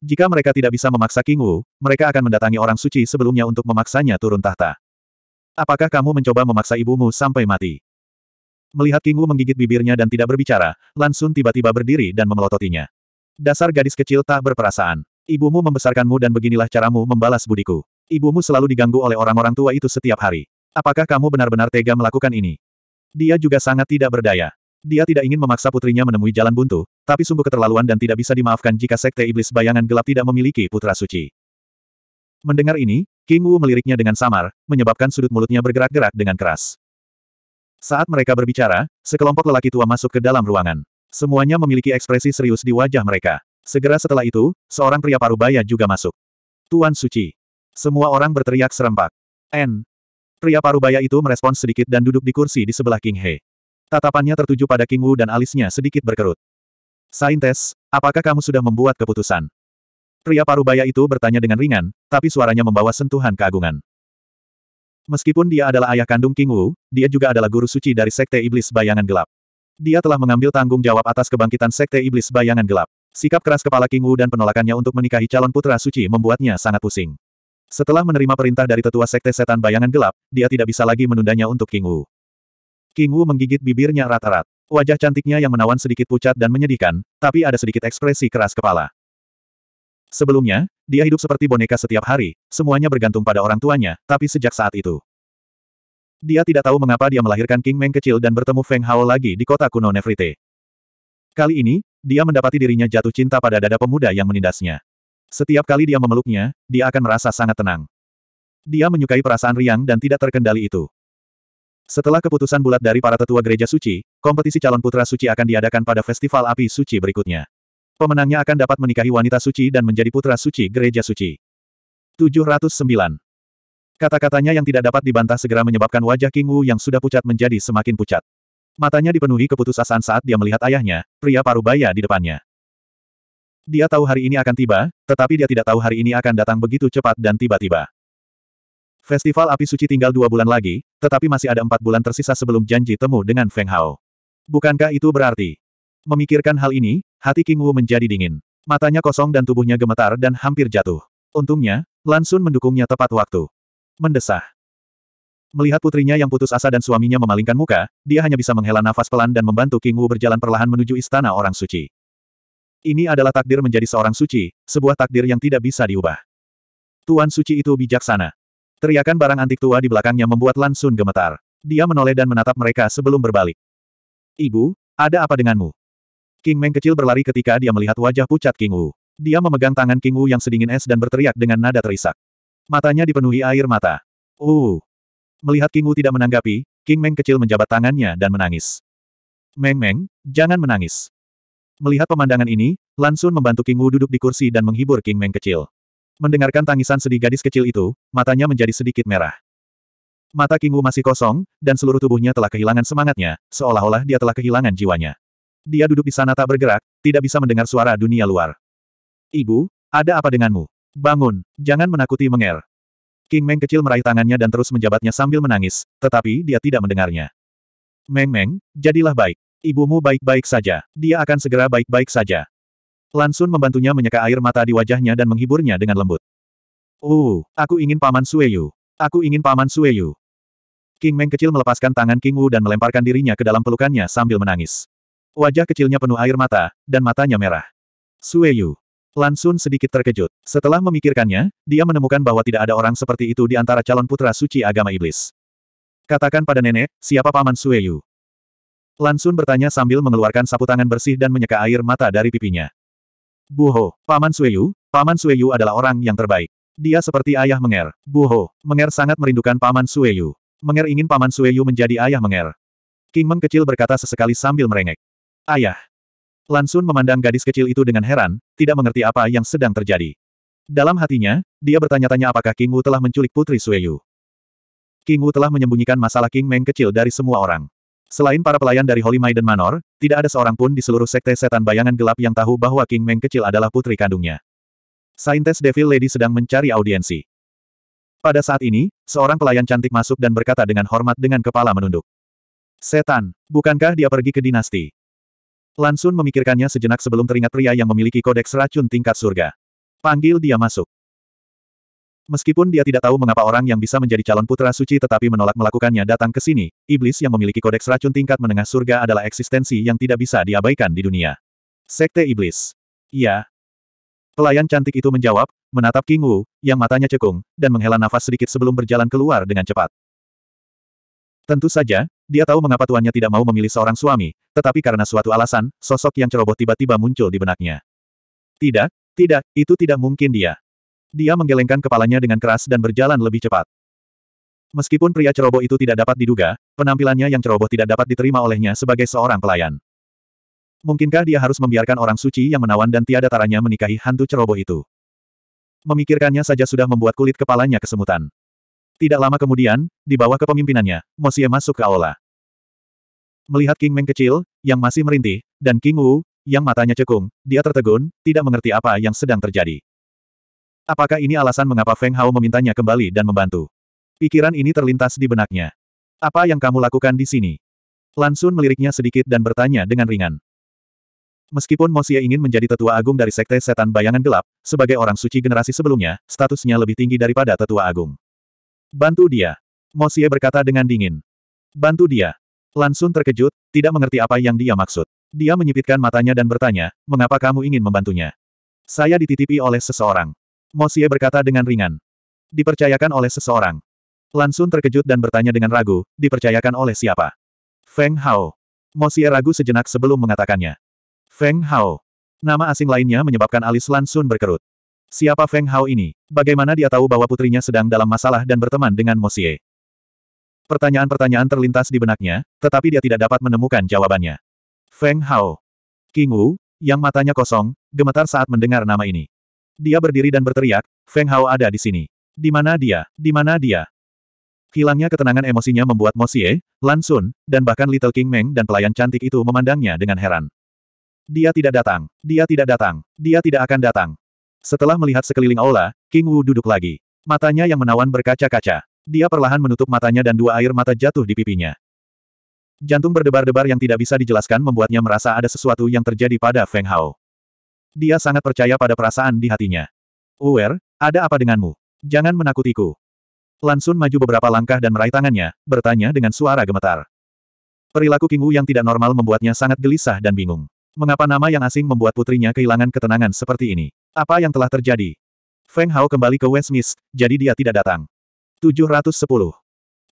Jika mereka tidak bisa memaksa King Wu, mereka akan mendatangi orang suci sebelumnya untuk memaksanya turun tahta. Apakah kamu mencoba memaksa ibumu sampai mati? Melihat King Wu menggigit bibirnya dan tidak berbicara, Lan Sun tiba-tiba berdiri dan memelototinya. Dasar gadis kecil tak berperasaan. Ibumu membesarkanmu dan beginilah caramu membalas budiku. Ibumu selalu diganggu oleh orang-orang tua itu setiap hari. Apakah kamu benar-benar tega melakukan ini? Dia juga sangat tidak berdaya. Dia tidak ingin memaksa putrinya menemui jalan buntu, tapi sungguh keterlaluan dan tidak bisa dimaafkan jika sekte iblis bayangan gelap tidak memiliki putra suci. Mendengar ini, King Wu meliriknya dengan samar, menyebabkan sudut mulutnya bergerak-gerak dengan keras. Saat mereka berbicara, sekelompok lelaki tua masuk ke dalam ruangan. Semuanya memiliki ekspresi serius di wajah mereka. Segera setelah itu, seorang pria parubaya juga masuk. Tuan Suci. Semua orang berteriak serempak. N. Pria parubaya itu merespons sedikit dan duduk di kursi di sebelah King He. Tatapannya tertuju pada King Wu dan alisnya sedikit berkerut. Saintes, apakah kamu sudah membuat keputusan? Pria parubaya itu bertanya dengan ringan, tapi suaranya membawa sentuhan keagungan. Meskipun dia adalah ayah kandung King Wu, dia juga adalah guru suci dari Sekte Iblis Bayangan Gelap. Dia telah mengambil tanggung jawab atas kebangkitan Sekte Iblis Bayangan Gelap. Sikap keras kepala King Wu dan penolakannya untuk menikahi calon putra suci membuatnya sangat pusing. Setelah menerima perintah dari tetua Sekte Setan Bayangan Gelap, dia tidak bisa lagi menundanya untuk King Wu. King Wu menggigit bibirnya rata-rat. Wajah cantiknya yang menawan sedikit pucat dan menyedihkan, tapi ada sedikit ekspresi keras kepala. Sebelumnya, dia hidup seperti boneka setiap hari, semuanya bergantung pada orang tuanya, tapi sejak saat itu. Dia tidak tahu mengapa dia melahirkan King Meng kecil dan bertemu Feng Hao lagi di kota kuno Nefrite. Kali ini, dia mendapati dirinya jatuh cinta pada dada pemuda yang menindasnya. Setiap kali dia memeluknya, dia akan merasa sangat tenang. Dia menyukai perasaan riang dan tidak terkendali itu. Setelah keputusan bulat dari para tetua gereja suci, kompetisi calon putra suci akan diadakan pada festival api suci berikutnya. Pemenangnya akan dapat menikahi wanita suci dan menjadi putra suci gereja suci. 709. Kata-katanya yang tidak dapat dibantah segera menyebabkan wajah King Wu yang sudah pucat menjadi semakin pucat. Matanya dipenuhi keputusasaan saat dia melihat ayahnya, pria parubaya di depannya. Dia tahu hari ini akan tiba, tetapi dia tidak tahu hari ini akan datang begitu cepat dan tiba-tiba. Festival Api Suci tinggal dua bulan lagi, tetapi masih ada empat bulan tersisa sebelum janji temu dengan Feng Hao. Bukankah itu berarti? Memikirkan hal ini, hati King Wu menjadi dingin. Matanya kosong dan tubuhnya gemetar dan hampir jatuh. Untungnya, Lansun mendukungnya tepat waktu. Mendesah. Melihat putrinya yang putus asa dan suaminya memalingkan muka, dia hanya bisa menghela nafas pelan dan membantu King Wu berjalan perlahan menuju istana orang suci. Ini adalah takdir menjadi seorang suci, sebuah takdir yang tidak bisa diubah. Tuan suci itu bijaksana. Teriakan barang antik tua di belakangnya membuat Lan Sun gemetar. Dia menoleh dan menatap mereka sebelum berbalik. Ibu, ada apa denganmu? King Meng kecil berlari ketika dia melihat wajah pucat King Wu. Dia memegang tangan King Wu yang sedingin es dan berteriak dengan nada terisak. Matanya dipenuhi air mata. Uh. Melihat King Wu tidak menanggapi, King Meng kecil menjabat tangannya dan menangis. Meng Meng, jangan menangis. Melihat pemandangan ini, Lan Sun membantu King Wu duduk di kursi dan menghibur King Meng kecil. Mendengarkan tangisan sedih gadis kecil itu, matanya menjadi sedikit merah. Mata King Wu masih kosong, dan seluruh tubuhnya telah kehilangan semangatnya, seolah-olah dia telah kehilangan jiwanya. Dia duduk di sana tak bergerak, tidak bisa mendengar suara dunia luar. Ibu, ada apa denganmu? Bangun, jangan menakuti Menger. King Meng kecil meraih tangannya dan terus menjabatnya sambil menangis, tetapi dia tidak mendengarnya. Meng Meng, jadilah baik. Ibumu baik-baik saja. Dia akan segera baik-baik saja. Lansun membantunya menyeka air mata di wajahnya dan menghiburnya dengan lembut. Uh, aku ingin paman Sueyu. Aku ingin paman Sueyu. King Meng kecil melepaskan tangan King Wu dan melemparkan dirinya ke dalam pelukannya sambil menangis. Wajah kecilnya penuh air mata, dan matanya merah. Sueyu. Lansun sedikit terkejut. Setelah memikirkannya, dia menemukan bahwa tidak ada orang seperti itu di antara calon putra suci agama iblis. Katakan pada nenek, siapa paman Sueyu? Lansun bertanya sambil mengeluarkan sapu tangan bersih dan menyeka air mata dari pipinya. Buho, Paman Sueyu, Paman Sueyu adalah orang yang terbaik. Dia seperti ayah Menger. Buho, Menger sangat merindukan Paman Sueyu. Menger ingin Paman Sueyu menjadi ayah Menger. King Meng kecil berkata sesekali sambil merengek. Ayah. Lansun memandang gadis kecil itu dengan heran, tidak mengerti apa yang sedang terjadi. Dalam hatinya, dia bertanya-tanya apakah King Wu telah menculik putri Sueyu. King Wu telah menyembunyikan masalah King Meng kecil dari semua orang. Selain para pelayan dari Holy Maiden Manor, tidak ada seorang pun di seluruh sekte setan bayangan gelap yang tahu bahwa King Meng kecil adalah putri kandungnya. Saintes Devil Lady sedang mencari audiensi. Pada saat ini, seorang pelayan cantik masuk dan berkata dengan hormat dengan kepala menunduk. Setan, bukankah dia pergi ke dinasti? Lansun memikirkannya sejenak sebelum teringat pria yang memiliki kodeks racun tingkat surga. Panggil dia masuk. Meskipun dia tidak tahu mengapa orang yang bisa menjadi calon putra suci tetapi menolak melakukannya datang ke sini, iblis yang memiliki kodeks racun tingkat menengah surga adalah eksistensi yang tidak bisa diabaikan di dunia. Sekte Iblis. Iya. Pelayan cantik itu menjawab, menatap King Wu, yang matanya cekung, dan menghela nafas sedikit sebelum berjalan keluar dengan cepat. Tentu saja, dia tahu mengapa tuannya tidak mau memilih seorang suami, tetapi karena suatu alasan, sosok yang ceroboh tiba-tiba muncul di benaknya. Tidak, tidak, itu tidak mungkin dia. Dia menggelengkan kepalanya dengan keras dan berjalan lebih cepat. Meskipun pria ceroboh itu tidak dapat diduga, penampilannya yang ceroboh tidak dapat diterima olehnya sebagai seorang pelayan. Mungkinkah dia harus membiarkan orang suci yang menawan dan tiada taranya menikahi hantu ceroboh itu? Memikirkannya saja sudah membuat kulit kepalanya kesemutan. Tidak lama kemudian, di bawah kepemimpinannya, Mosie masuk ke aula. Melihat King Meng kecil, yang masih merintih, dan King Wu, yang matanya cekung, dia tertegun, tidak mengerti apa yang sedang terjadi. Apakah ini alasan mengapa Feng Hao memintanya kembali dan membantu? Pikiran ini terlintas di benaknya. Apa yang kamu lakukan di sini? Lansun meliriknya sedikit dan bertanya dengan ringan. Meskipun Mosia ingin menjadi tetua agung dari Sekte Setan Bayangan Gelap, sebagai orang suci generasi sebelumnya, statusnya lebih tinggi daripada tetua agung. Bantu dia. Mosia berkata dengan dingin. Bantu dia. Lansun terkejut, tidak mengerti apa yang dia maksud. Dia menyipitkan matanya dan bertanya, mengapa kamu ingin membantunya? Saya dititipi oleh seseorang. Mosie berkata dengan ringan. Dipercayakan oleh seseorang. Lansun terkejut dan bertanya dengan ragu, dipercayakan oleh siapa? Feng Hao. Mosie ragu sejenak sebelum mengatakannya. Feng Hao. Nama asing lainnya menyebabkan alis Lansun berkerut. Siapa Feng Hao ini? Bagaimana dia tahu bahwa putrinya sedang dalam masalah dan berteman dengan Mosie? Pertanyaan-pertanyaan terlintas di benaknya, tetapi dia tidak dapat menemukan jawabannya. Feng Hao. King Wu, yang matanya kosong, gemetar saat mendengar nama ini. Dia berdiri dan berteriak, Feng Hao ada di sini. Di mana dia? Di mana dia? Hilangnya ketenangan emosinya membuat Mo Xie, Lan Sun, dan bahkan Little King Meng dan pelayan cantik itu memandangnya dengan heran. Dia tidak datang, dia tidak datang, dia tidak akan datang. Setelah melihat sekeliling aula, King Wu duduk lagi. Matanya yang menawan berkaca-kaca. Dia perlahan menutup matanya dan dua air mata jatuh di pipinya. Jantung berdebar-debar yang tidak bisa dijelaskan membuatnya merasa ada sesuatu yang terjadi pada Feng Hao. Dia sangat percaya pada perasaan di hatinya. Uwer, ada apa denganmu? Jangan menakutiku. Lansun maju beberapa langkah dan meraih tangannya, bertanya dengan suara gemetar. Perilaku Kingu yang tidak normal membuatnya sangat gelisah dan bingung. Mengapa nama yang asing membuat putrinya kehilangan ketenangan seperti ini? Apa yang telah terjadi? Feng Hao kembali ke Westmist, jadi dia tidak datang. 710.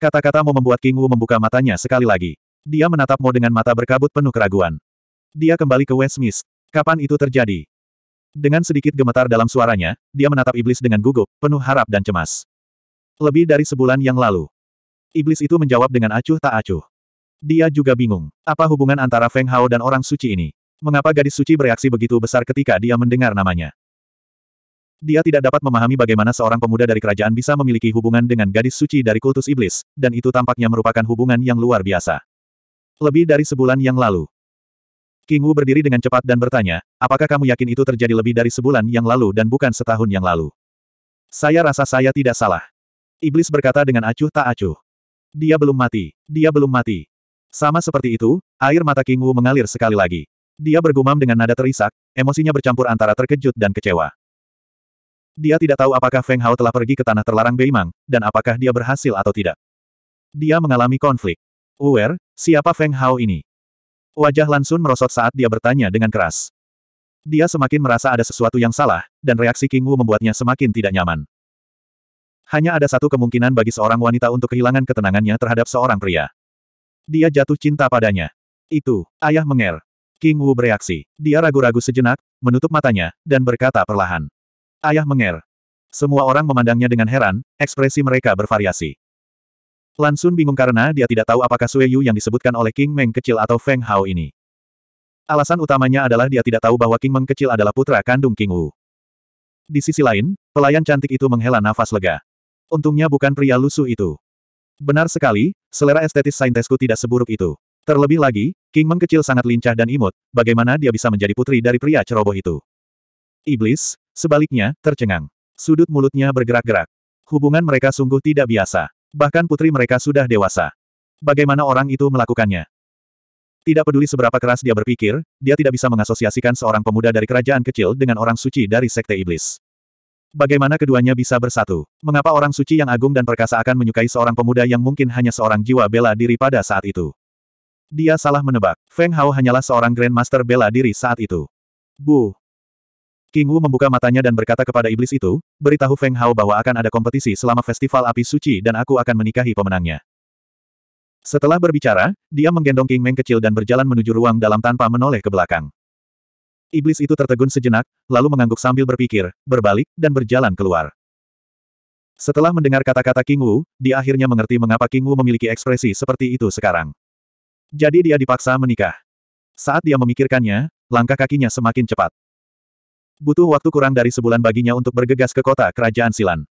Kata-kata mau membuat Kingu membuka matanya sekali lagi. Dia menatapmu dengan mata berkabut penuh keraguan. Dia kembali ke Westmist. Kapan itu terjadi? Dengan sedikit gemetar dalam suaranya, dia menatap iblis dengan gugup, penuh harap dan cemas. Lebih dari sebulan yang lalu. Iblis itu menjawab dengan acuh tak acuh. Dia juga bingung. Apa hubungan antara Feng Hao dan orang suci ini? Mengapa gadis suci bereaksi begitu besar ketika dia mendengar namanya? Dia tidak dapat memahami bagaimana seorang pemuda dari kerajaan bisa memiliki hubungan dengan gadis suci dari kultus iblis, dan itu tampaknya merupakan hubungan yang luar biasa. Lebih dari sebulan yang lalu, King Wu berdiri dengan cepat dan bertanya, apakah kamu yakin itu terjadi lebih dari sebulan yang lalu dan bukan setahun yang lalu? Saya rasa saya tidak salah. Iblis berkata dengan acuh tak acuh. Dia belum mati, dia belum mati. Sama seperti itu, air mata King Wu mengalir sekali lagi. Dia bergumam dengan nada terisak, emosinya bercampur antara terkejut dan kecewa. Dia tidak tahu apakah Feng Hao telah pergi ke tanah terlarang Beimang, dan apakah dia berhasil atau tidak. Dia mengalami konflik. Uwer, siapa Feng Hao ini? Wajah Lansun merosot saat dia bertanya dengan keras. Dia semakin merasa ada sesuatu yang salah, dan reaksi King Wu membuatnya semakin tidak nyaman. Hanya ada satu kemungkinan bagi seorang wanita untuk kehilangan ketenangannya terhadap seorang pria. Dia jatuh cinta padanya. Itu, ayah menger. King Wu bereaksi. Dia ragu-ragu sejenak, menutup matanya, dan berkata perlahan. Ayah menger. Semua orang memandangnya dengan heran, ekspresi mereka bervariasi. Lan Sun bingung karena dia tidak tahu apakah Sue Yu yang disebutkan oleh King Meng kecil atau Feng Hao ini. Alasan utamanya adalah dia tidak tahu bahwa King Meng kecil adalah putra kandung King Wu. Di sisi lain, pelayan cantik itu menghela nafas lega. Untungnya bukan pria lusuh itu. Benar sekali, selera estetis saintesku tidak seburuk itu. Terlebih lagi, King Meng kecil sangat lincah dan imut, bagaimana dia bisa menjadi putri dari pria ceroboh itu. Iblis, sebaliknya, tercengang. Sudut mulutnya bergerak-gerak. Hubungan mereka sungguh tidak biasa. Bahkan putri mereka sudah dewasa. Bagaimana orang itu melakukannya? Tidak peduli seberapa keras dia berpikir, dia tidak bisa mengasosiasikan seorang pemuda dari kerajaan kecil dengan orang suci dari sekte iblis. Bagaimana keduanya bisa bersatu? Mengapa orang suci yang agung dan perkasa akan menyukai seorang pemuda yang mungkin hanya seorang jiwa bela diri pada saat itu? Dia salah menebak. Feng Hao hanyalah seorang Grandmaster bela diri saat itu. Bu, King Wu membuka matanya dan berkata kepada iblis itu, beritahu Feng Hao bahwa akan ada kompetisi selama festival api suci dan aku akan menikahi pemenangnya. Setelah berbicara, dia menggendong King Meng kecil dan berjalan menuju ruang dalam tanpa menoleh ke belakang. Iblis itu tertegun sejenak, lalu mengangguk sambil berpikir, berbalik, dan berjalan keluar. Setelah mendengar kata-kata King Wu, dia akhirnya mengerti mengapa King Wu memiliki ekspresi seperti itu sekarang. Jadi dia dipaksa menikah. Saat dia memikirkannya, langkah kakinya semakin cepat. Butuh waktu kurang dari sebulan baginya untuk bergegas ke kota kerajaan Silan.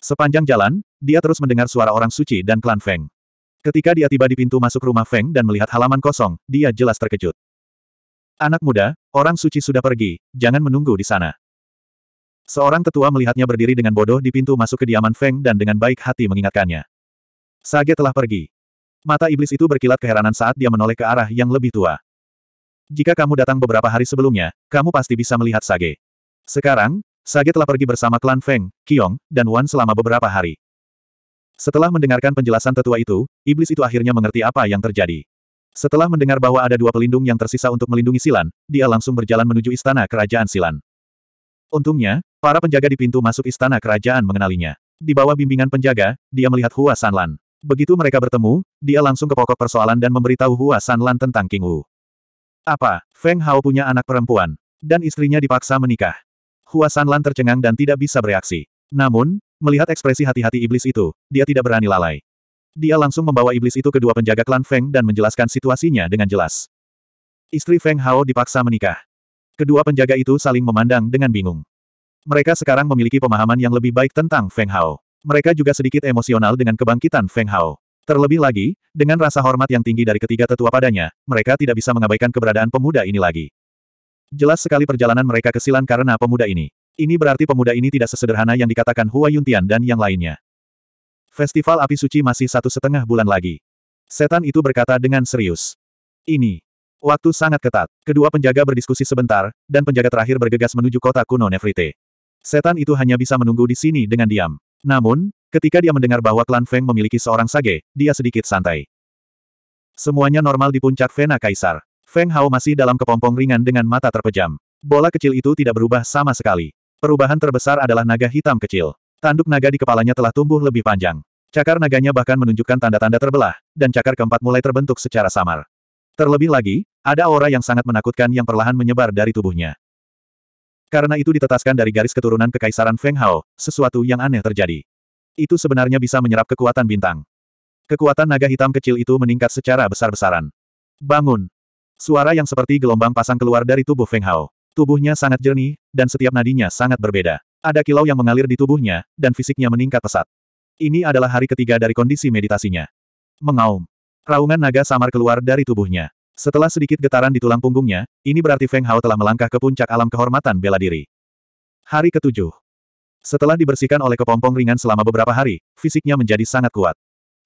Sepanjang jalan, dia terus mendengar suara orang suci dan klan Feng. Ketika dia tiba di pintu masuk rumah Feng dan melihat halaman kosong, dia jelas terkejut. Anak muda, orang suci sudah pergi, jangan menunggu di sana. Seorang tetua melihatnya berdiri dengan bodoh di pintu masuk kediaman Feng dan dengan baik hati mengingatkannya. Sage telah pergi. Mata iblis itu berkilat keheranan saat dia menoleh ke arah yang lebih tua. Jika kamu datang beberapa hari sebelumnya, kamu pasti bisa melihat Sage. Sekarang, Sage telah pergi bersama klan Feng, Qiong, dan Wan selama beberapa hari. Setelah mendengarkan penjelasan tetua itu, iblis itu akhirnya mengerti apa yang terjadi. Setelah mendengar bahwa ada dua pelindung yang tersisa untuk melindungi Silan, dia langsung berjalan menuju istana kerajaan Silan. Untungnya, para penjaga di pintu masuk istana kerajaan mengenalinya. Di bawah bimbingan penjaga, dia melihat Hua Sanlan. Begitu mereka bertemu, dia langsung ke pokok persoalan dan memberitahu Hua Sanlan tentang King Wu. Apa, Feng Hao punya anak perempuan, dan istrinya dipaksa menikah. Hua Sanlan tercengang dan tidak bisa bereaksi. Namun, melihat ekspresi hati-hati iblis itu, dia tidak berani lalai. Dia langsung membawa iblis itu ke dua penjaga klan Feng dan menjelaskan situasinya dengan jelas. Istri Feng Hao dipaksa menikah. Kedua penjaga itu saling memandang dengan bingung. Mereka sekarang memiliki pemahaman yang lebih baik tentang Feng Hao. Mereka juga sedikit emosional dengan kebangkitan Feng Hao. Terlebih lagi, dengan rasa hormat yang tinggi dari ketiga tetua padanya, mereka tidak bisa mengabaikan keberadaan pemuda ini lagi. Jelas sekali perjalanan mereka ke Silan karena pemuda ini. Ini berarti pemuda ini tidak sesederhana yang dikatakan Hua Yuntian dan yang lainnya. Festival Api Suci masih satu setengah bulan lagi. Setan itu berkata dengan serius. Ini. Waktu sangat ketat. Kedua penjaga berdiskusi sebentar, dan penjaga terakhir bergegas menuju kota kuno Nefrite. Setan itu hanya bisa menunggu di sini dengan diam. Namun, Ketika dia mendengar bahwa klan Feng memiliki seorang sage, dia sedikit santai. Semuanya normal di puncak Vena Kaisar. Feng Hao masih dalam kepompong ringan dengan mata terpejam. Bola kecil itu tidak berubah sama sekali. Perubahan terbesar adalah naga hitam kecil. Tanduk naga di kepalanya telah tumbuh lebih panjang. Cakar naganya bahkan menunjukkan tanda-tanda terbelah, dan cakar keempat mulai terbentuk secara samar. Terlebih lagi, ada aura yang sangat menakutkan yang perlahan menyebar dari tubuhnya. Karena itu ditetaskan dari garis keturunan kekaisaran Feng Hao, sesuatu yang aneh terjadi. Itu sebenarnya bisa menyerap kekuatan bintang. Kekuatan naga hitam kecil itu meningkat secara besar-besaran. Bangun! Suara yang seperti gelombang pasang keluar dari tubuh Feng Hao. Tubuhnya sangat jernih, dan setiap nadinya sangat berbeda. Ada kilau yang mengalir di tubuhnya, dan fisiknya meningkat pesat. Ini adalah hari ketiga dari kondisi meditasinya. Mengaum. Raungan naga samar keluar dari tubuhnya. Setelah sedikit getaran di tulang punggungnya, ini berarti Feng Hao telah melangkah ke puncak alam kehormatan bela diri. Hari ketujuh. Setelah dibersihkan oleh kepompong ringan selama beberapa hari, fisiknya menjadi sangat kuat.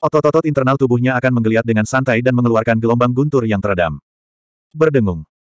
Otot-otot internal tubuhnya akan menggeliat dengan santai dan mengeluarkan gelombang guntur yang teredam. Berdengung.